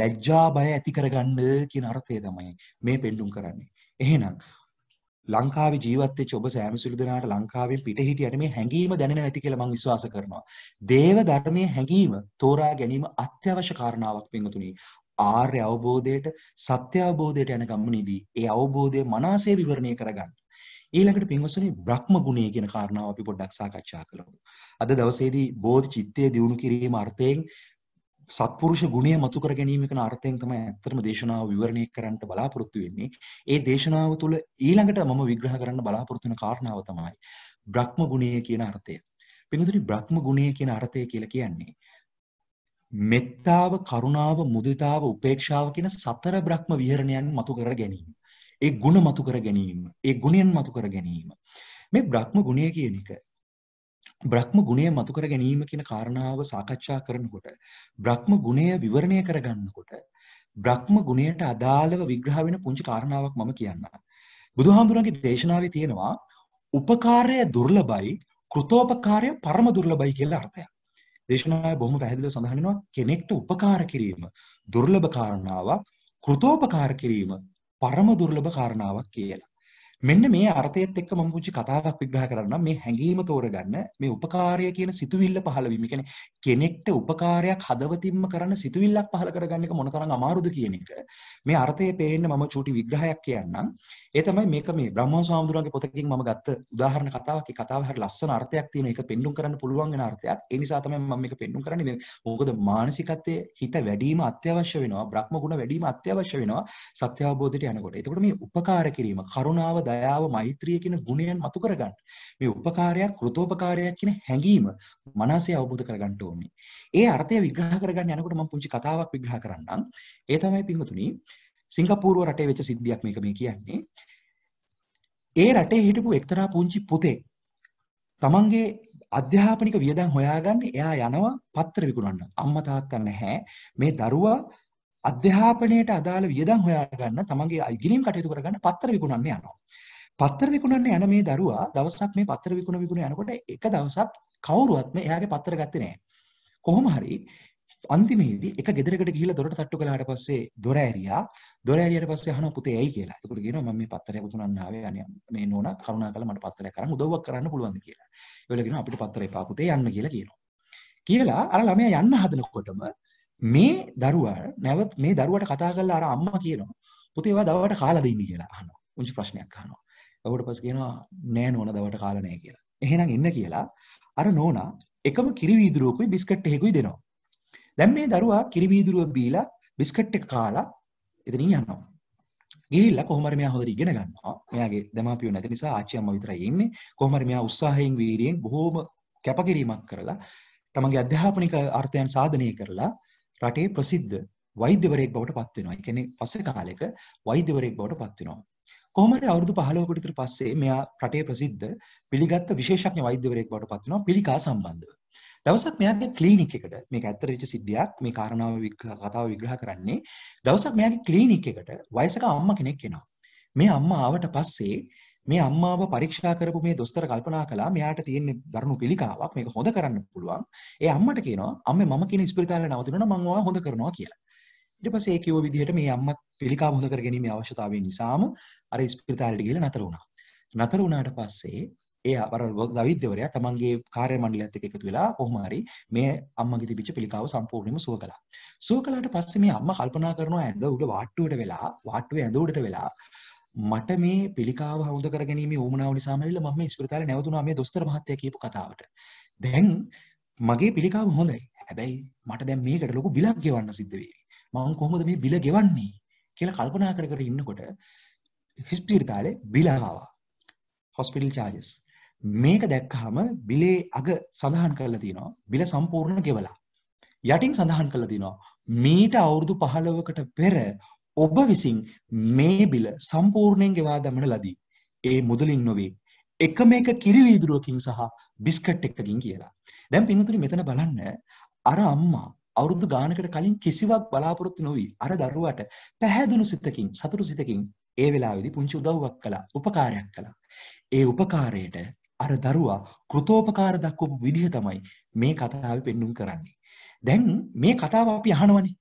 ලැජ්ජා බය ඇති කරගන්න කියන අර්ථය තමයි මේ පෙන්눔 කරන්නේ. එහෙනම් ලංකාවේ ජීවත් වෙච්ච ඔබ සෑම සුළු දෙනාට ලංකාවෙන් පිට හිටියට මේ හැඟීම දැනෙනවා ඇති කියලා මම විශ්වාස කරනවා. දේව ධර්මයේ හැඟීම තෝරා ගැනීම අත්‍යවශ්‍ය කාරණාවක් වෙනතුණි. ආර්ය අවබෝධයට සත්‍ය අවබෝධයට යන ගමනේදී ඒ අවබෝධය මනසේ විවරණය කරගන්න. ඊළඟට පින්වසනේ බ්‍රහ්ම ගුණය කියන කාරණාව අපි පොඩ්ඩක් සාකච්ඡා කළා. අද දවසේදී බෝධි චිත්තය දියුණු කිරීම අර්ථයෙන් සත්පුරුෂ ගුණය මතු කර ගැනීමකන අර්ථයෙන් තමයි ඇත්තටම දේශනාව විවරණය කරන්නට බලාපොරොත්තු වෙන්නේ. ඒ දේශනාව තුළ ඊළඟට මම විග්‍රහ කරන්න බලාපොරොත්තු වෙන කාරණාව තමයි බ්‍රහ්ම ගුණය කියන අර්ථය. පින්තුනි බ්‍රහ්ම ගුණය කියන අර්ථය කියලා කියන්නේ මෙත්තාව, කරුණාව, මුදිතාව, උපේක්ෂාව කියන සතර බ්‍රහ්ම විහරණයන් මතු කර ගැනීම. ඒ ගුණ මතු කර ගැනීම, ඒ ගුණයන් මතු කර ගැනීම. මේ බ්‍රහ්ම ගුණය කියන එක බ්‍රහ්ම ගුණය මතු කර ගැනීම කියන කාරණාව සාකච්ඡා කරනකොට බ්‍රහ්ම ගුණය විවරණය කරගන්නකොට බ්‍රහ්ම ගුණයට අදාළව විග්‍රහ වෙන පුංචි කාරණාවක් මම කියන්නම්. බුදුහාමුදුරන්ගේ දේශනාවේ තියෙනවා උපකාරය දුර්ලභයි කෘතෝපකාරය පරම දුර්ලභයි කියලා අර්ථයක්. දේශනාවේ බොහොම පැහැදිලිව සඳහන් වෙනවා කෙනෙක්ට උපකාර කිරීම දුර්ලභ කාරණාවක් කෘතෝපකාර කිරීම පරම දුර්ලභ කාරණාවක් කියලා. මෙන්න මේ අර්ථයත් එක්ක මම පුංචි කතාවක් විග්‍රහ කරන්නම් මේ හැඟීම තෝරගන්න මේ උපකාරය කියන සිතුවිල්ල පහළ වීම කියන්නේ කෙනෙක්ට උපකාරයක් හදවතින්ම කරන සිතුවිල්ලක් පහළ කරගන්න එක මොනතරම් අමාරුද කියන එක මේ අර්ථය පේන්න මම චූටි විග්‍රහයක් කියන්නම් ඒ තමයි මේක මේ බ්‍රහ්මෝන් සාමුදුරන්ගේ පොතකින් මම ගත්ත උදාහරණ කතාවක්. ඒ කතාවේ හරි ලස්සන අර්ථයක් තියෙන. ඒක පෙන්눔 කරන්න පුළුවන් වෙන අර්ථයක්. ඒ නිසා තමයි මම මේක පෙන්눔 කරන්නේ. මොකද මානසිකත්වයේ හිත වැඩිම අත්‍යවශ්‍ය වෙනවා. බ්‍රහ්ම ගුණ වැඩිම අත්‍යවශ්‍ය වෙනවා සත්‍ය අවබෝධයට යනකොට. එතකොට මේ උපකාර කිරීම, කරුණාව, දයාව, මෛත්‍රිය කියන ගුණයන් මතු කරගන්න. මේ උපකාරයක්, කෘතෝපකාරයක් කියන හැඟීම මනසේ අවබෝධ කරගන්න ඕනේ. ඒ අර්ථය විග්‍රහ කරගන්න යනකොට මම පුංචි කතාවක් විග්‍රහ කරන්නම්. ඒ තමයි පින්වතුනි සිංගපූරුව රටේ වෙච්ච සිද්ධියක් මේක මේ කියන්නේ. ඒ රටේ හිටපු එක්තරා පුංචි පුතේ තමන්ගේ අධ්‍යාපනික වියදම් හොයාගන්න එයා යනවා පත්‍ර විකුණන්න. අම්මා තාත්තා නැහැ. මේ දරුවා අධ්‍යාපනයට අදාළ වියදම් හොයාගන්න තමන්ගේ ඉගෙනීම් කටයුතු කරගන්න පත්‍ර විකුණන්න යනවා. පත්තර විකුණන්න යන මේ දරුවා දවසක් මේ පත්තර විකුණ විකුණ යනකොට එක දවසක් කවුරුවත් මේ එයාගේ පත්තර ගත්තේ නැහැ. කොහොම හරි අන්තිමේදී එක ගෙදරකට ගිහිල්ලා දොරට තට්ටු කළාට පස්සේ දොර ඇරියා. දොර ඇරියට පස්සේ අහනවා පුතේ ඇයි කියලා. එතකොට කියනවා මම මේ පත්තරය පුතුණන් ආවේ අනේ මේ නෝනා කරුණාකරලා මට පත්තරය කරන් උදව්වක් කරන්න පුළුවන්ද කියලා. ඒවල කියනවා අපිට පත්තරේ පා පුතේ යන්න කියලා කියනවා. කියලා අර ළමයා යන්න හදනකොටම මේ දරුවා නැවත් මේ දරුවට කතා කරලා අර අම්මා කියනවා පුතේ ඔයා දවල්ට කාලා දෙන්න කියලා අහනවා. උන්චි ප්‍රශ්නයක් අහනවා. එතකොට පස්සේ කියනවා නෑ නෝනා දවල්ට කාලා නෑ කියලා. එහෙනම් ඉන්න කියලා අර නෝනා එකම කිරි වීදුරුවකුයි බිස්කට් එකකුයි දෙනවා. දැන් මේ දරුවා කිරිබීදුරුව බීලා බිස්කට් එක කාලා එතනින් යනවා. ගිහිල්ලා කොහොම හරි මෙයා හොඳට ඉගෙන ගන්නවා. මෙයාගේ දෙමාපියෝ නැති නිසා ආච්චි අම්මා විතරයි ඉන්නේ. කොහොම හරි මෙයා උත්සාහයෙන් වීරියෙන් බොහෝම කැපකිරීමක් කරලා තමන්ගේ අධ්‍යාපනික අර්ථයන් සාධනය කරලා රටේ ප්‍රසිද්ධ වෛද්‍යවරයෙක් බවට පත් වෙනවා. ඒ කියන්නේ පස්සේ කාලෙක වෛද්‍යවරයෙක් බවට පත් වෙනවා. කොහොම හරි අවුරුදු 15කට විතර පස්සේ මෙයා රටේ ප්‍රසිද්ධ පිළිගත් විශේෂඥ වෛද්‍යවරයෙක් බවට පත් වෙනවා පිළිකා සම්බන්ධව. දවසක් මෙයාගේ ක්ලිනික් එකට මේක ඇත්තට වෙච්ච සිද්ධියක් මේ කාරණාව කතාව විග්‍රහ කරන්නේ දවසක් මෙයාගේ ක්ලිනික් එකට වයසක අම්මා කෙනෙක් එනවා. මේ අම්මා ආවට පස්සේ මේ අම්මාව පරීක්ෂා කරපු මේ දොස්තර කල්පනා කළා මෙයාට තියෙන දරුණු පිළිකාවක් මේක හොඳ කරන්න පුළුවන්. ඒ අම්මට කියනවා අම්මේ මම කියන ඉස්පිරිතාලේ නවතිනවා නම් මම ඔයා හොඳ කරනවා කියලා. ඊට පස්සේ ඒ කියෝ විදිහට මේ අම්මා පිළිකාව හොඳ කරගැනීමේ අවශ්‍යතාවය නිසාම අර ඉස්පිරිතාලෙට ගිහලා නතර වුණා. නතර වුණාට පස්සේ ඒ අර දවිද්‍යවරයා තමන්ගේ කාර්ය මණ්ඩලයත් එක්ක එකතු වෙලා කොහොම හරි මේ අම්මගේ තිබිච්ච පිළිකාව සම්පූර්ණයෙන්ම සුව කළා. සුව කළාට පස්සේ මේ අම්මා කල්පනා කරනවා ඇඳ උඩ වාට්ටුවට වෙලා වාට්ටුවේ ඇඳ උඩට වෙලා මට මේ පිළිකාව හවුද කරගැනීමේ උවමනාව නිසාම ඇවිල්ලා මම මේ ඉස්පිරිතාලේ නැවතුණා මේ දොස්තර මහත්තයා කියපු කතාවට. දැන් මගේ පිළිකාව හොඳයි. හැබැයි මට දැන් මේකට ලොකු බිලක් ගෙවන්න සිද්ධ වෙයි. මම කොහොමද මේ බිල ගෙවන්නේ කියලා කල්පනා කර කර ඉන්නකොට ඉස්පිරිතාලේ බිල ආවා. hospital charges මේක දැක්කහම බිලේ අග සඳහන් කරලා තියෙනවා බිල සම්පූර්ණ ගෙවලා. යටින් සඳහන් කරලා තියෙනවා මීට අවුරුදු 15කට පෙර ඔබ විසින් මේ බිල සම්පූර්ණයෙන් ගෙවා දමන ලදී. ඒ මුදලින් නොවේ. එකම එක කිරිවීදුරුවකින් සහ බිස්කට් එකකින් කියලා. දැන් පින්තුනි මෙතන බලන්න අර අම්මා අවුරුදු ගානකට කලින් කිසිවක් බලාපොරොත්තු නොවී අර දරුවාට පැහැදුණු සිතකින් සතුටු සිතකින් ඒ වෙලාවේදී පුංචි උදව්වක් කළා, උපකාරයක් කළා. ඒ උපකාරයට අර දරුවා කෘතෝපකාර දක්වපු විදිහ තමයි මේ කතාව පෙන්නුම් කරන්නේ. දැන් මේ කතාව අපි අහනවනේ.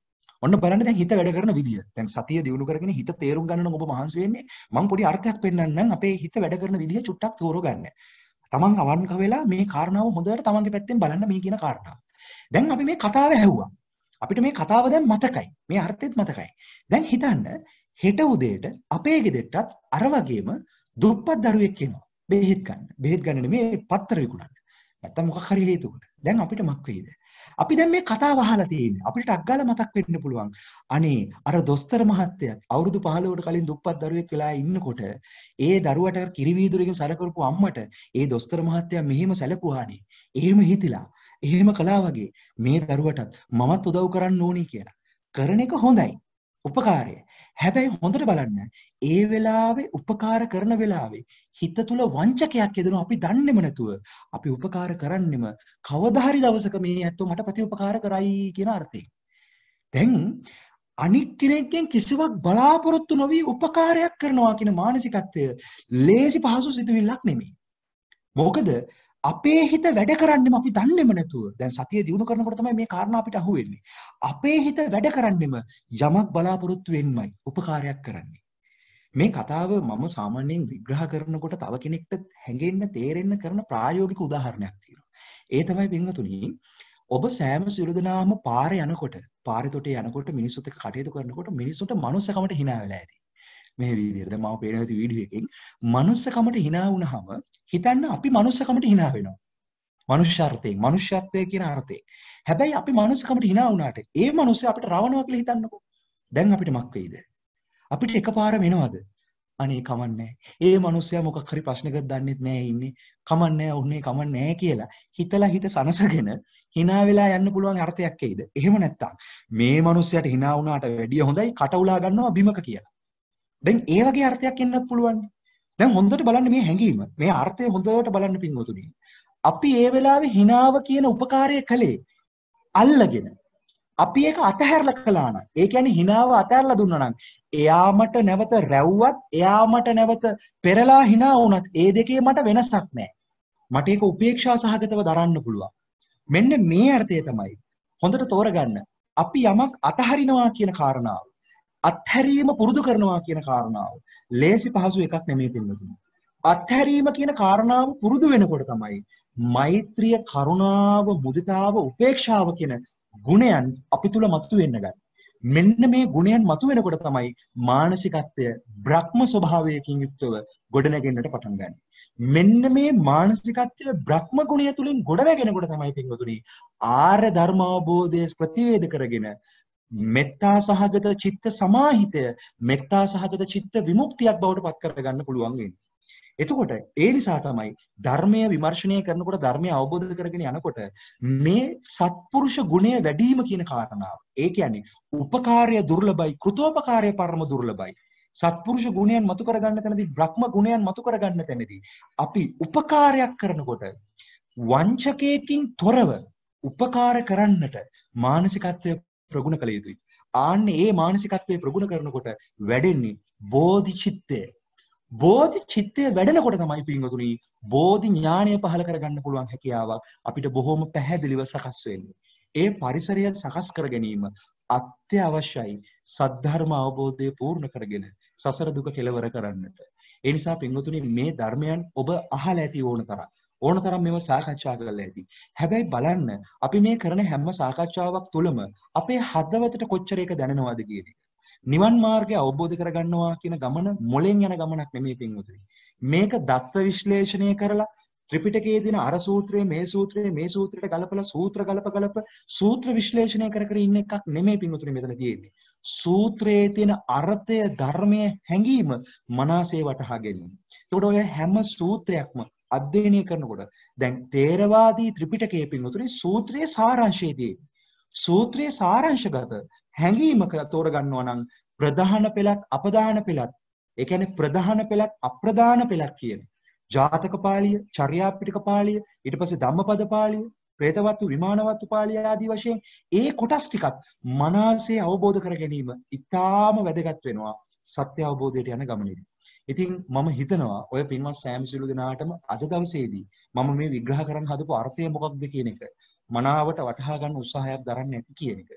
ඔන්න බලන්න දැන් හිත වැඩ කරන විදිය. දැන් සතිය දිනු කරගෙන හිත තේරුම් ගන්න නම් ඔබ මහන්සි වෙන්නේ. මම පොඩි අර්ථයක් පෙන්වන්නම් අපේ හිත වැඩ කරන විදිය චුට්ටක් තෝරෝ ගන්න. තමන් අවන්ක වෙලා මේ කාරණාව හොඳට තමන්ගේ පැත්තෙන් බලන්න මේ කියන කාරණාව. දැන් අපි මේ කතාව ඇහුවා. අපිට මේ කතාව දැන් මතකයි. මේ අර්ථෙත් මතකයි. දැන් හිතන්න හෙට උදේට අපේ ගෙදෙට්ටත් අර වගේම දුප්පත් දරුවෙක් එනවා. බෙහෙත් ගන්න. බෙහෙත් ගන්න නෙමේ පත්තර විකුණන්න. නැත්තම් මොකක් හරි හේතුවකට. දැන් අපිට මක් වෙයිද? අපි දැන් මේ කතාව අහලා තියෙන්නේ. අපිට අග්ගාලා මතක් වෙන්න පුළුවන්. අනේ අර දොස්තර මහත්තයා අවුරුදු 15කට කලින් දුප්පත් දරුවෙක් වෙලා ඉන්නකොට ඒ දරුවට කිරිවීදුරකින් සලකපු අම්මට ඒ දොස්තර මහත්තයා මෙහෙම සැලකුවානේ. එහෙම හිතිලා, එහෙම කළා වගේ මේ දරුවටත් මමත් උදව් කරන්න ඕනේ කියලා. කරන එක හොඳයි. උපකාරය. හැබැයි හොඳට බලන්න ඒ වෙලාවේ උපකාර කරන වෙලාවේ හිත තුල වංචකයක් යෙදෙනවා අපි දන්නේම නැතුව අපි උපකාර කරන්නෙම කවදා හරි දවසක මේ ඇත්තෝ මට ප්‍රතිඋපකාර කරයි කියන අර්ථයෙන් දැන් අනික් කෙනෙක්ගෙන් කිසිවක් බලාපොරොත්තු නොවි උපකාරයක් කරනවා කියන මානසිකත්වය ලේසි පහසු සිතුවිල්ලක් නෙමෙයි මොකද අපේ හිත වැඩ කරන්නෙම අපි දන්නෙම නැතුව දැන් සතිය දිනු කරනකොට තමයි මේ කාරණා අපිට අහුවෙන්නේ. අපේ හිත වැඩ කරන්නෙම යමක් බලාපොරොත්තු වෙන්නයි උපකාරයක් කරන්නේ. මේ කතාව මම සාමාන්‍යයෙන් විග්‍රහ කරනකොට තව කෙනෙක්ට හැඟෙන්න තේරෙන්න කරන ප්‍රායෝගික උදාහරණයක් තියෙනවා. ඒ තමයි පින්වතුනි ඔබ සෑම සිරුදනාම පාරේ යනකොට පාරේ තොටේ යනකොට මිනිස්සුත් එක්ක කටයුතු කරනකොට මිනිස්සුන්ට මනුස්සකමට hina වෙලා ඇති. මේ විදිහට දැන් මම පේන ඇති වීඩියෝ එකෙන් මනුස්සකමට hina වුණාම හිතන්න අපි මනුස්සකමට hina වෙනවා. මනුෂ්‍යාර්ථයෙන් මනුෂ්‍යත්වය කියන අර්ථයෙන්. හැබැයි අපි මනුස්සකමට hina වුණාට ඒ මනුස්සයා අපිට රවණවා කියලා හිතන්නකෝ. දැන් අපිට මක් වෙයිද? අපිට එකපාරම එනවද? අනේ කමන්නේ. ඒ මනුස්සයා මොකක් හරි ප්‍රශ්නයකට දන්නෙත් නෑ ඉන්නේ. කමන්නේ උන්නේ කමන්නේ කියලා හිතලා හිත සනසගෙන hina වෙලා යන්න පුළුවන් අර්ථයක් එයිද? එහෙම නැත්තම් මේ මනුස්සයාට hina වුණාට වැඩිය හොඳයි කට උලා ගන්නවා බිමක කියලා. දැන් ඒ වගේ අර්ථයක් එන්නත් පුළුවන්. දැන් හොඳට බලන්න මේ හැඟීම. මේ අර්ථය හොඳට බලන්න පින්වතුනි. අපි ඒ වෙලාවේ hinaව කියන උපකාරය කළේ අල්ලගෙන. අපි ඒක අතහැරලා කළා නම්, ඒ කියන්නේ hinaව අතහැරලා දුන්නා නම්, එයාමට නැවත රැව්වත්, එයාමට නැවත පෙරලා hina වුණත්, ඒ දෙකේ මට වෙනසක් නැහැ. මට ඒක උපේක්ෂා සහගතව දරන්න පුළුවන්. මෙන්න මේ අර්ථය තමයි. හොඳට තෝරගන්න. අපි යමක් අතහරිනවා කියන කාරණාව අත්හැරීම පුරුදු කරනවා කියන කාරණාව ලේසි පහසු එකක් නෙමෙයි පින්නතුනි. අත්හැරීම කියන කාරණාව පුරුදු වෙනකොට තමයි මෛත්‍රිය, කරුණාව, මුදිතාව, උපේක්ෂාව කියන ගුණයන් අපි තුල මතුවෙන්න ගන්න. මෙන්න මේ ගුණයන් මතුවෙනකොට තමයි මානසිකත්වය බ්‍රහ්ම ස්වභාවයකින් යුක්තව ගොඩනැගෙන්නට පටන් ගන්න. මෙන්න මේ මානසිකත්වය බ්‍රහ්ම ගුණය තුලින් ගොඩනැගෙනකොට තමයි පින්වතුනි ආර්ය ධර්මාබෝධයේ ප්‍රතිවේධ කරගෙන මෙත්තා සහගත චිත්ත සමාහිතය මෙත්තා සහගත චිත්ත විමුක්තියක් බවට පත් කරගන්න පුළුවන් වෙන්නේ. එතකොට ඒ නිසා තමයි ධර්මය විමර්ශනය කරනකොට ධර්මය අවබෝධ කරගෙන යනකොට මේ සත්පුරුෂ ගුණය වැඩිම කියන කාරණාව. ඒ කියන්නේ උපකාරය දුර්ලභයි කෘතෝපකාරය පරම දුර්ලභයි. සත්පුරුෂ ගුණයන් මතු කරගන්න තැනදී බ්‍රහ්ම ගුණයන් මතු කරගන්න තැනදී අපි උපකාරයක් කරනකොට වංචකයකින් තොරව උපකාර කරන්නට මානසිකත්වය ප්‍රගුණ කළ යුතුයි. ආන්න ඒ මානසිකත්වය ප්‍රගුණ කරනකොට වැඩෙන්නේ බෝධි චිත්තය. බෝධි චිත්තය වැඩෙනකොට තමයි පින්වතුනි බෝධි ඥාණය පහළ කරගන්න පුළුවන් හැකියාවක් අපිට බොහොම පැහැදිලිව සකස් වෙන්නේ. ඒ පරිසරය සකස් කර ගැනීම අත්‍යවශ්‍යයි සද්ධර්ම අවබෝධය පූර්ණ කරගෙන සසර දුක කෙලවර කරන්නට. ඒ නිසා පින්වතුනි මේ ධර්මයන් ඔබ අහලා ඇති ඕන තරම්. ඕන තරම් මේව සාකච්ඡා කරලා ඇති. හැබැයි බලන්න අපි මේ කරන හැම සාකච්ඡාවක් තුළම අපේ හදවතට කොච්චර එක දැනෙනවද කියන එක. නිවන් මාර්ගය අවබෝධ කරගන්නවා කියන ගමන මොලෙන් යන ගමනක් නෙමෙයි පින්වතුනි. මේක දත්ත විශ්ලේෂණය කරලා ත්‍රිපිටකයේ දින අර සූත්‍රයේ මේ සූත්‍රයේ මේ සූත්‍රයට ගලපලා සූත්‍ර ගලප ගලප සූත්‍ර විශ්ලේෂණය කර කර ඉන්න එකක් නෙමෙයි පින්වතුනි මෙතන තියෙන්නේ. සූත්‍රයේ තියෙන අර්ථය ධර්මය හැඟීම මනසේ වටහා ගැනීම. එතකොට ඔය හැම සූත්‍රයක්ම අධ්‍යයනය කරනකොට දැන් තේරවාදී ත්‍රිපිටකයේ පින්වතුනි සූත්‍රයේ සාරාංශයේදී සූත්‍රයේ සාරාංශගත හැඟීමක තෝරගන්නවා නම් ප්‍රධාන පෙළක් අපදාන පෙළක් ඒ කියන්නේ ප්‍රධාන පෙළක් අප්‍රධාන පෙළක් කියන ජාතක පාළිය, චර්යාපිටක පාළිය, ඊට පස්සේ ධම්මපද පාළිය, ප්‍රේතවත්තු විමානවත්තු පාළිය ආදී වශයෙන් ඒ කොටස් ටිකක් මනසේ අවබෝධ කර ගැනීම ඉතාම වැදගත් වෙනවා සත්‍ය අවබෝධයට යන ගමනේදී. ඉතින් මම හිතනවා ඔය පින්වත් සෑම සිළු දෙනාටම අද දවසේදී මම මේ විග්‍රහ කරන්න හදපු අර්ථය මොකක්ද කියන එක මනාවට වටහා ගන්න උත්සාහයක් දරන්න ඇති කියන එක.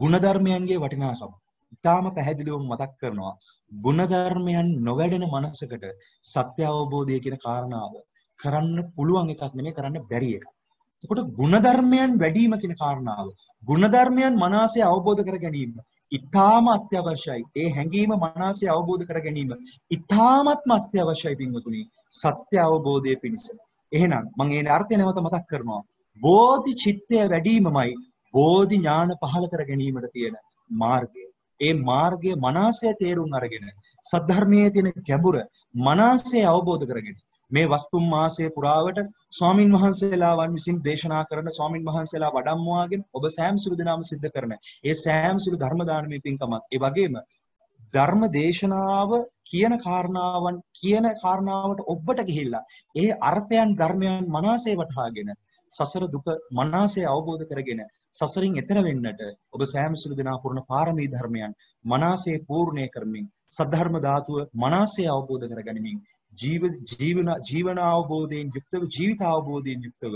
ගුණධර්මයන්ගේ වටිනාකම ඉතාම පැහැදිලිවම මතක් කරනවා ගුණධර්මයන් නොවැඩෙන මනසකට සත්‍ය අවබෝධය කියන කාරණාව කරන්න පුළුවන් එකක් නෙමෙයි කරන්න බැරි එකක්. එතකොට ගුණධර්මයන් වැඩිම කියන කාරණාව ගුණධර්මයන් මනසේ අවබෝධ කර ගැනීම ඉතාම අත්‍යවශ්‍යයි. ඒ හැඟීම මනසේ අවබෝධ කර ගැනීම ඉතාමත්ම අත්‍යවශ්‍යයි පින්වතුනි. සත්‍ය අවබෝධය පිණිස. එහෙනම් මම ඒ අර්ථය නැවත මතක් කරනවා. බෝධි චිත්තය වැඩිමමයි බෝධි ඥාන පහළ කර ගැනීමට තියෙන මාර්ගය. ඒ මාර්ගය මනසේ තේරුම් අරගෙන සද්ධර්මයේ තියෙන ගැඹුර මනසේ අවබෝධ කරගෙන මේ වස්තුම් මාසයේ පුරාවට ස්වාමින් වහන්සේලාවන් විසින් දේශනා කරන ස්වාමින් වහන්සේලා වඩම්වාගෙන ඔබ සෑම් සුළු දෙනාම සිද්ධ කරන ඒ සෑම් සුළු ධර්මදානමය පින්කමත් ඒ වගේම ධර්ම දේශනාව කියන කාරණාවන් කියන කාරණාවට ඔබට ගිහිල්ලා ඒ අර්ථයන් ධර්මයන් මනසේ වටහාගෙන සසර දුක මනසේ අවබෝධ කරගෙන සසරින් එතර වෙන්නට ඔබ සෑම සුළු දෙනා පුරණ පාරමී ධර්මයන් මනසේ පූර්ණේ කරමින් සද්ධර්ම ධාතුව මනසේ අවබෝධ කරගනිමින් ජීව ජීවන ජීවන අවබෝධයෙන් යුක්තව ජීවිත අවබෝධයෙන් යුක්තව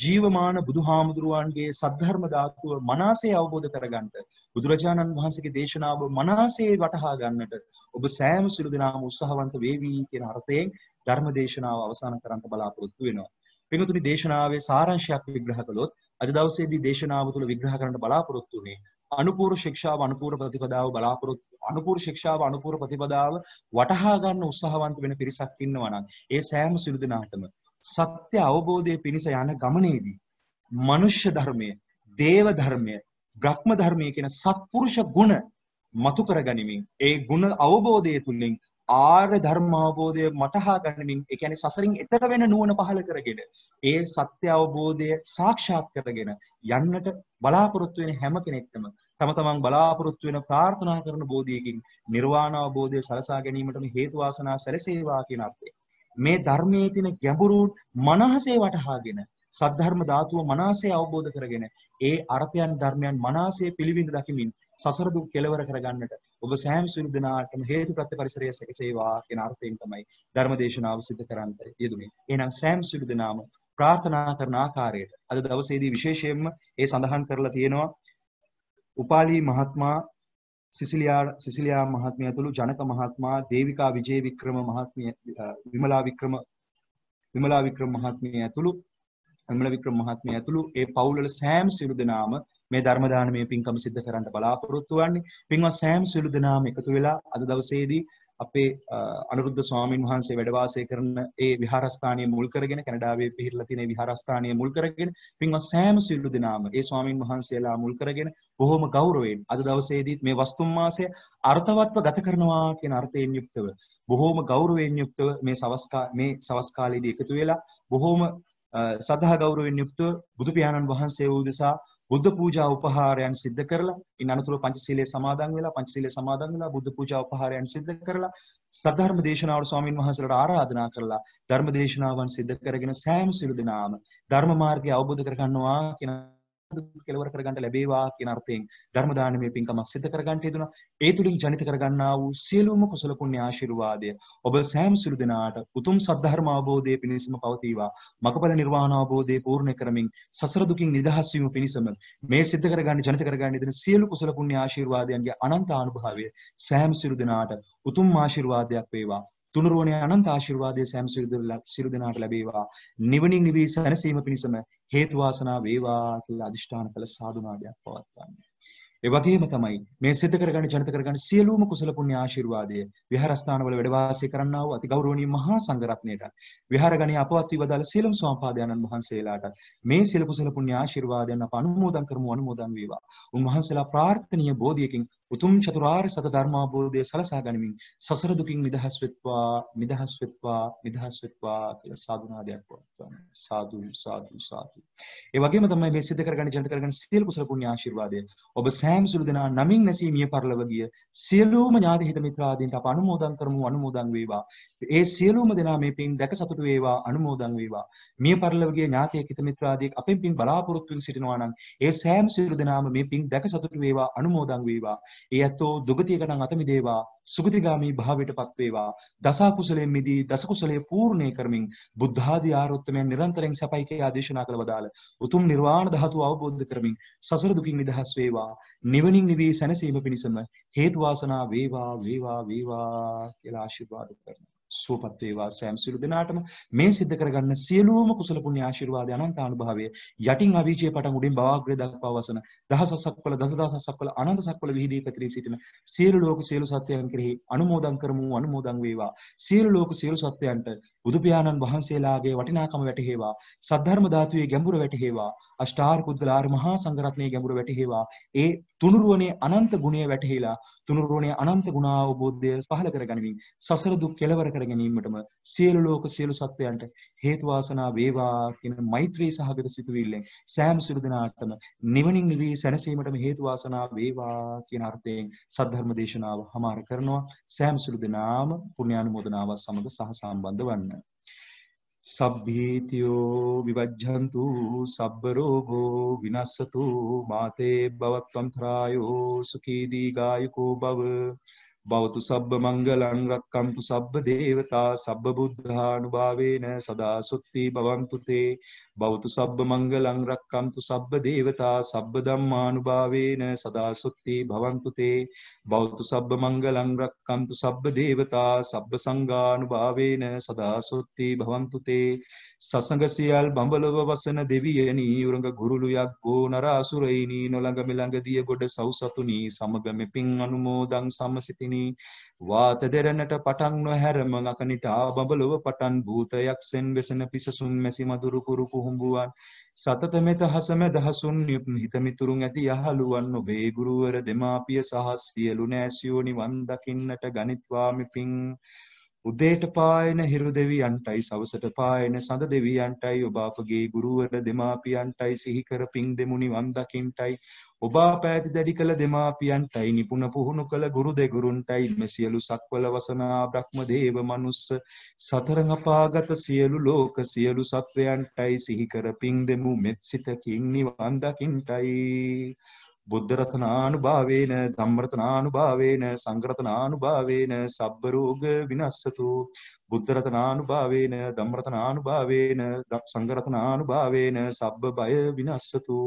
ජීවමාන බුදුහාමුදුරුවන්ගේ සද්ධර්ම ධාතුව මනසේ අවබෝධ කරගන්නට බුදුරජාණන් වහන්සේගේ දේශනාව මනසේ වටහා ගන්නට ඔබ සෑම සිළු දෙනාම උත්සාහවන්ත වේවි කියන අර්ථයෙන් ධර්ම දේශනාව අවසන් කරන්න බලාපොරොත්තු වෙනවා. පින්තුනි දේශනාවේ සාරාංශයක් විග්‍රහ කළොත් අද දවසේදී දේශනාව තුළ විග්‍රහ කරන්න බලාපොරොත්තු වෙන්නේ අනුපූර ශික්ෂාව අනුපූර ප්‍රතිපදාව බලාපොරොත්තු අනුපූර ශික්ෂාව අනුපූර ප්‍රතිපදාව වටහා ගන්න උත්සාහවන්ත වෙන පිරිසක් ඉන්නවා නම් ඒ සෑම සිළු දෙනාටම සත්‍ය අවබෝධයේ පිණිස යන ගමනේදී මනුෂ්‍ය ධර්මය, දේව ධර්මය, බ්‍රහ්ම ධර්මය කියන සත්පුරුෂ ගුණ මතු කරගනිමින් ඒ ගුණ අවබෝධය තුලින් ආර්ය ධර්මාවබෝධය මටහා ගනිමින් ඒ කියන්නේ සසරින් එතර වෙන නුවණ පහළ කරගෙන ඒ සත්‍ය අවබෝධය සාක්ෂාත් කරගෙන යන්නට බලාපොරොත්තු වෙන හැම කෙනෙක්ටම තම තමන් බලාපොරොත්තු වෙන ප්‍රාර්ථනා කරන බෝධියකින් නිර්වාණ අවබෝධය සලසා ගැනීමටම හේතු වාසනා සැලසේවා කියන අර්ථය. මේ ධර්මයේ තියෙන ගැඹුරු මනහසේ වටහාගෙන සද්ධර්ම ධාතුව මනසේ අවබෝධ කරගෙන ඒ අර්ථයන් ධර්මයන් මනසේ පිළිවිඳ දකිමින් සසර දුක් කෙලවර කරගන්නට ඔබ සෑම සියලු දෙනාටම හේතුප්‍රත්‍ය පරිසරය සැකසේවා කියන අර්ථයෙන් තමයි ධර්මදේශනාව සිදු කරන්නට යෙදුනේ. එහෙනම් සෑම සියලු දෙනාම ප්‍රාර්ථනා කරන ආකාරයට අද දවසේදී විශේෂයෙන්ම ඒ සඳහන් කරලා තියෙනවා උපාලි මහත්මයා සිසිලියා සිසිලියා මහත්මිය ඇතුළු ජනක මහත්මයා දේවිකා විජේ වික්‍රම මහත්මිය විමලා වික්‍රම විමලා වික්‍රම මහත්මිය ඇතුළු විමලා වික්‍රම මහත්මිය ඇතුළු ඒ පවුල් වල සෑම සියලු දෙනාම මේ ධර්මදාන මේ පින්කම සිද්ධ කරන්න බලාපොරොත්තු වන්නේ පින්වත් සෑම් සියලු දෙනාම එකතු වෙලා අද දවසේදී අපේ අනුරුද්ධ ස්වාමීන් වහන්සේ වැඩවාසය කරන ඒ විහාරස්ථානය මුල් කරගෙන කැනඩාවේ පිහිරලා තියෙන විහාරස්ථානය මුල් කරගෙන පින්වත් සෑම සියලු දෙනාම ඒ ස්වාමින් වහන්සේලා මුල් කරගෙන බොහොම ගෞරවයෙන් අද දවසේදීත් මේ වස්තුම් මාසය අර්ථවත්ව ගත කරනවා කියන අර්ථයෙන් යුක්තව බොහෝම ගෞරවයෙන් යුක්තව මේ සවස්කා මේ සවස්කාලයේදී එකතු වෙලා බොහෝම සදා ගෞරවයෙන් යුක්තව බුදු පියාණන් වහන්සේ වූ දෙසා බුද්ධ පූජා උපහාරයන් සිද්ධ කරලා ඉන් අනතුරුව පංචශීලයේ සමාදන් වෙලා පංචශීලයේ සමාදන් වෙලා බුද්ධ පූජා උපහාරයන් සිද්ධ කරලා සද්ධර්ම දේශනාවට ස්වාමින් වහන්සේලාට ආරාධනා කරලා ධර්ම දේශනාවන් සිද්ධ කරගෙන සෑම සිළු දෙනාම ධර්ම මාර්ගය අවබෝධ කරගන්නවා කියන කෙලවර කරගන්න ලැබේවා කියන අර්ථයෙන් ධර්ම දානමය පින්කමක් සිදු කරගන්න යෙදුණා. ඒ තුලින් ජනිත කරගන්නා වූ සියලුම කුසල පුණ්‍ය ආශිර්වාදය ඔබ සෑම සුළු දෙනාට උතුම් සද්ධර්ම අවබෝධයේ පිණසම පවතිවා. මගපල නිර්වාණ අවබෝධයේ පූර්ණ කරමින් සසර දුකින් නිදහස් වීම පිණසම මේ සිදු කරගන්න ජනිත කරගන්න යෙදෙන සියලු කුසල පුණ්‍ය ආශිර්වාදයන්ගේ අනන්ත අනුභවය සෑම සුළු දෙනාට උතුම් ආශිර්වාදයක් වේවා. තුනුරුවන අනන්ත ආශිර්වාදය සෑම සිරු දෙනාට ලැබේවා. නිවනින් නිවී සැනසීම පිණිසම හේතු වාසනා වේවා කියලා අදිෂ්ඨාන කළ සාදු නාදයක් පවත්වන්නේ. ඒ වගේම තමයි මේ සිත කරගන්න ජනිත කරගන්න සියලුම කුසල පුණ්‍ය ආශිර්වාදය විහාරස්ථානවල වැඩ වාසය කරන්නා වූ අතිගෞරවනීය මහා සංඝරත්නයට විහාරගණේ අපවත් වී වදාළ සියලුම ස්වාමපාදයන්න් වහන්සේලාට මේ සියලු කුසල පුණ්‍ය ආශිර්වාදයන් අප අනුමෝදන් කරමු අනුමෝදන් වේවා. උන්වහන්සේලා ප්‍රාර්ථනීය බෝධියකින් උතුම් චතුරාර් සත ධර්මාබෝධය සලසා ගනිමින් සසර දුකින් නිදහස් වෙත්වා නිදහස් වෙත්වා නිදහස් වෙත්වා කියලා සාධනාදයක් පවත්වන්න සාදු සාදු සාදු ඒ වගේම තමයි මේ සිද්ධ කරගන්න ජනිත කරගන්න සියලු කුසල පුණ්‍ය ආශිර්වාදය ඔබ සෑම සුළු දෙනා නමින් නැසී මිය පරලව ගිය සියලුම ඥාති හිත මිත්‍රාදීන්ට අප අනුමෝදන් කරමු අනුමෝදන් වේවා ඒ සියලුම දෙනා මේ පින් දැක සතුට වේවා අනුමෝදන් වේවා මිය පරලව ගිය ඥාතියෙක් හිත මිත්‍රාදීෙක් අපෙන් පින් බලාපොරොත්තු වෙමින් සිටිනවා නම් ඒ සෑම සියලු දෙනාම මේ පින් දැක සතුට වේවා අනුමෝදන් වේවා ඒ ඇත්තෝ දුගතියක නම් අත මිදේවා සුගතිගාමී භාවයට පත්වේවා දසා කුසලයෙන් මිදී දස කුසලයේ පූර්ණේ කරමින් බුද්ධාදී ආරොත්තමයන් නිරන්තරයෙන් සපයි කියා දේශනා කළ වදාළ උතුම් නිර්වාණ ධාතුව අවබෝධ කරමින් සසර දුකින් නිදහස් වේවා නිවනින් නිවී සැනසීම පිණිසම හේතු වාසනා වේවා වේවා වේවා කියලා ආශිර්වාද කරනවා සුවපත් වේවා සෑම සිළු දිනාටම මේ සිද්ධ කරගන්න සියලුම කුසල පුණ්‍ය ආශිර්වාද අනන්ත අනුභවයේ යටින් අවීචයේ පටන් උඩින් බවාග්‍රේ දක්වා වසන දහසසක් වල දසදහසක් වල අනන්ත සක්වල විහිදී පැතිරී සිටින සියලු ලෝක සියලු සත්වයන් කෙරෙහි අනුමෝදන් කරමු අනුමෝදන් වේවා සියලු ලෝක සියලු සත්වයන්ට බුදු පියාණන් වහන්සේලාගේ වටිනාකම වැටහෙවා සද්ධර්ම ධාතුවේ ගැඹුර වැටහෙවා අෂ්ටාර පුද්ගලාර මහා සංඝරත්නයේ ගැඹුර වැටහෙවා ඒ තුනුරුවනේ අනන්ත ගුණය වැටහිලා තුනුරුවනේ අනන්ත ගුණාවබෝධය පහළ කරගනිමින් සසර දුක් කෙලවර කර ගැනීමටම සියලු ලෝක සියලු සත්වයන්ට හේතු වාසනා වේවා කියන මෛත්‍රී සහගත සිතුවිල්ලෙන් සෑම සිළු දිනාටම නිවනින් නිවී සැනසීමටම හේතු වාසනා වේවා කියන අර්ථයෙන් සද්ධර්ම දේශනාව හමාර කරනවා සෑම සිළු දිනාම පුණ්‍යානුමෝදනාව සමග සහ සම්බන්ධ වන්න. සබ්බීතියෝ විවජ්ජන්තු සබ්බ රෝගෝ විනස්සතු මාතේ භවත්වම් ත්‍රායෝ සුඛී දීගායුකෝ භව බෞතු සබ්බ මංගලං රක්කන්තු සබ්බ දේවතා සබ්බ බුද්ධානුභාවේන සදා සුත්ති භවන්තු තේ බෞතු සබ්බ මංගලං රක්කම්තු සබ්බ දේවතා සබ්බ ධම්මානුභාවේන සදාසුත්ති භවන්තු තේ බෞතු සබ්බ මංගලං රක්කම්තු සබ්බ දේවතා සබ්බ සංඝානුභාවේන සදාසුත්ති භවන්තු තේ සසඟ සියල් බඹලව වසන දෙවියනි උරඟ ගුරුළුයක් ගෝ නරාසුරයිනි නොළඟ මෙළඟ දිය ගොඩ සව්සතුනි සමග මෙපින් අනුමෝදන් සමසිතිනි වාත දෙරණට පටන් නොහැරම ලකනිට ආ බඹලව පටන් භූතයක් සෙන් වෙසෙන පිසසුන් මැසි මදුරු කුරුකු නොහුඹුවන් සතත මෙත හසම දහසුන් හිතමිතුරුන් ඇති යහළුවන් ඔබේ ගුරුවර දෙමාපිය සහ සියලු නෑසියෝනි වන් දකින්නට ගනිත්වාමි පිං උදේට පායන හිරු දෙවියන්ටයි සවසට පායන සඳ දෙවියන්ටයි ඔබ අපගේ ගුරුවර දෙමාපියන්ටයි සිහිකර පිං දෙමුනි වන් දකින්ටයි ඔබා පැති දැඩි කළ දෙමාපියන්ටයි නිපුණ පුහුණු කළ ගුරු දෙගුරුන්ටයි මෙසියලු සක්වල වසනා බ්‍රහ්ම දේව මනුස්ස සතරඟපාගත සියලු ලෝක සියලු සත්වයන්ටයි සිහිකර පින් දෙමු මෙත් සිතකින් නිවන් දකින්ටයි බුද්ධරතනානුභාවේන ධම්මරතනානුභාවේන සංඝරතනානුභාවේන සබ්බ රෝග විනස්සතු බුද්ධරතනානුභාවේන ධම්මරතනානුභාවේන සංඝරතනානුභාවේන සබ්බ බය විනස්සතු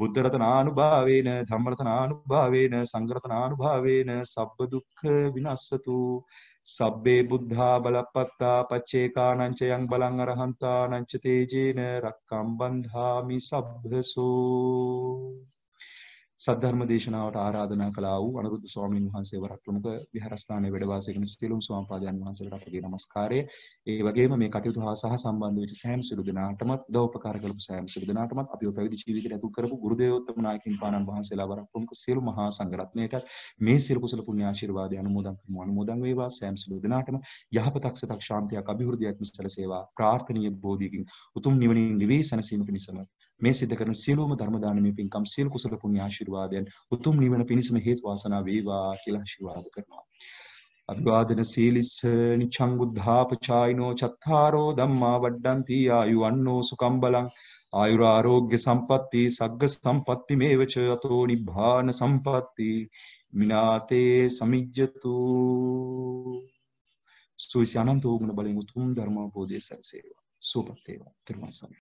බුද්ධරතනානුභාවේන ධම්මරතනානුභාවේන සංඝරතනානුභාවේන සබ්බ දුක්ඛ විනස්සතු සබ්බේ බුද්ධා බලපත්තා පච්චේකානංච යං බලං අරහන්තානංච තේජේන රක්කම් බන්ධාමි සබ්බසෝ සද්ධර්ම දේශනාවට ආරාධනා කළා වූ අනුරුද්ධ ස්වාමීන් වහන්සේ වරක් ප්‍රමුඛ විහාරස්ථානයේ වැඩ වාසය කරන සියලුම ස්වාමීන් වහන්සේලාට අපගේ නමස්කාරය. ඒ වගේම මේ කටයුතු හා සහ සම්බන්ධ වෙච්ච සෑම සිළු දෙනාටම උදව්පකාර කරපු සෑම සිළු දෙනාටමත් අපිව පැවිදි ජීවිතයට ඇතුළු කරපු ගුරුදේවෝත්තම නායකින් පානන් වහන්සේලා වරක් ප්‍රමුඛ සියලු මහා සංඝරත්නයටත් මේ සියලු කුසල පුණ්‍ය ආශිර්වාද අනුමෝදන් කරමු. අනුමෝදන් වේවා සෑම සිළු දෙනාටම යහපතක් සිතක් ශාන්තියක් අභිවෘද්ධියක් මිසල සේවා ප්‍රාර්ථනීය බෝධියකින් උතුම් නිවනින් නිවේ සැනසීම පිණිසම මේ සිද්ධ කරන සියලුම ධර්ම දානමය පින්කම් සියලු කුසල පුණ්‍ය ආශිර්වාදයන් උතුම් නිවන පිණිසම හේතු වාසනා වේවා කියලා ආශිර්වාද කරනවා. අභිවාදන සීලිස්ස නිච්ඡං බුද්ධාපචායිනෝ චත්තාරෝ ධම්මා වඩ්ඩಂತಿ ආයුවන්නෝ සුකම් බලං ආයුර ආරෝග්‍ය සම්පatti සග්ග සම්පatti මේවච අතෝ නිබ්බාන සම්පatti මිනාතේ සමිජ්ජතු සුවිසි අනන්ත වූ ගුණ බලෙන් උතුම් ධර්මාවබෝධය සැරසේවා සුවපත් වේවා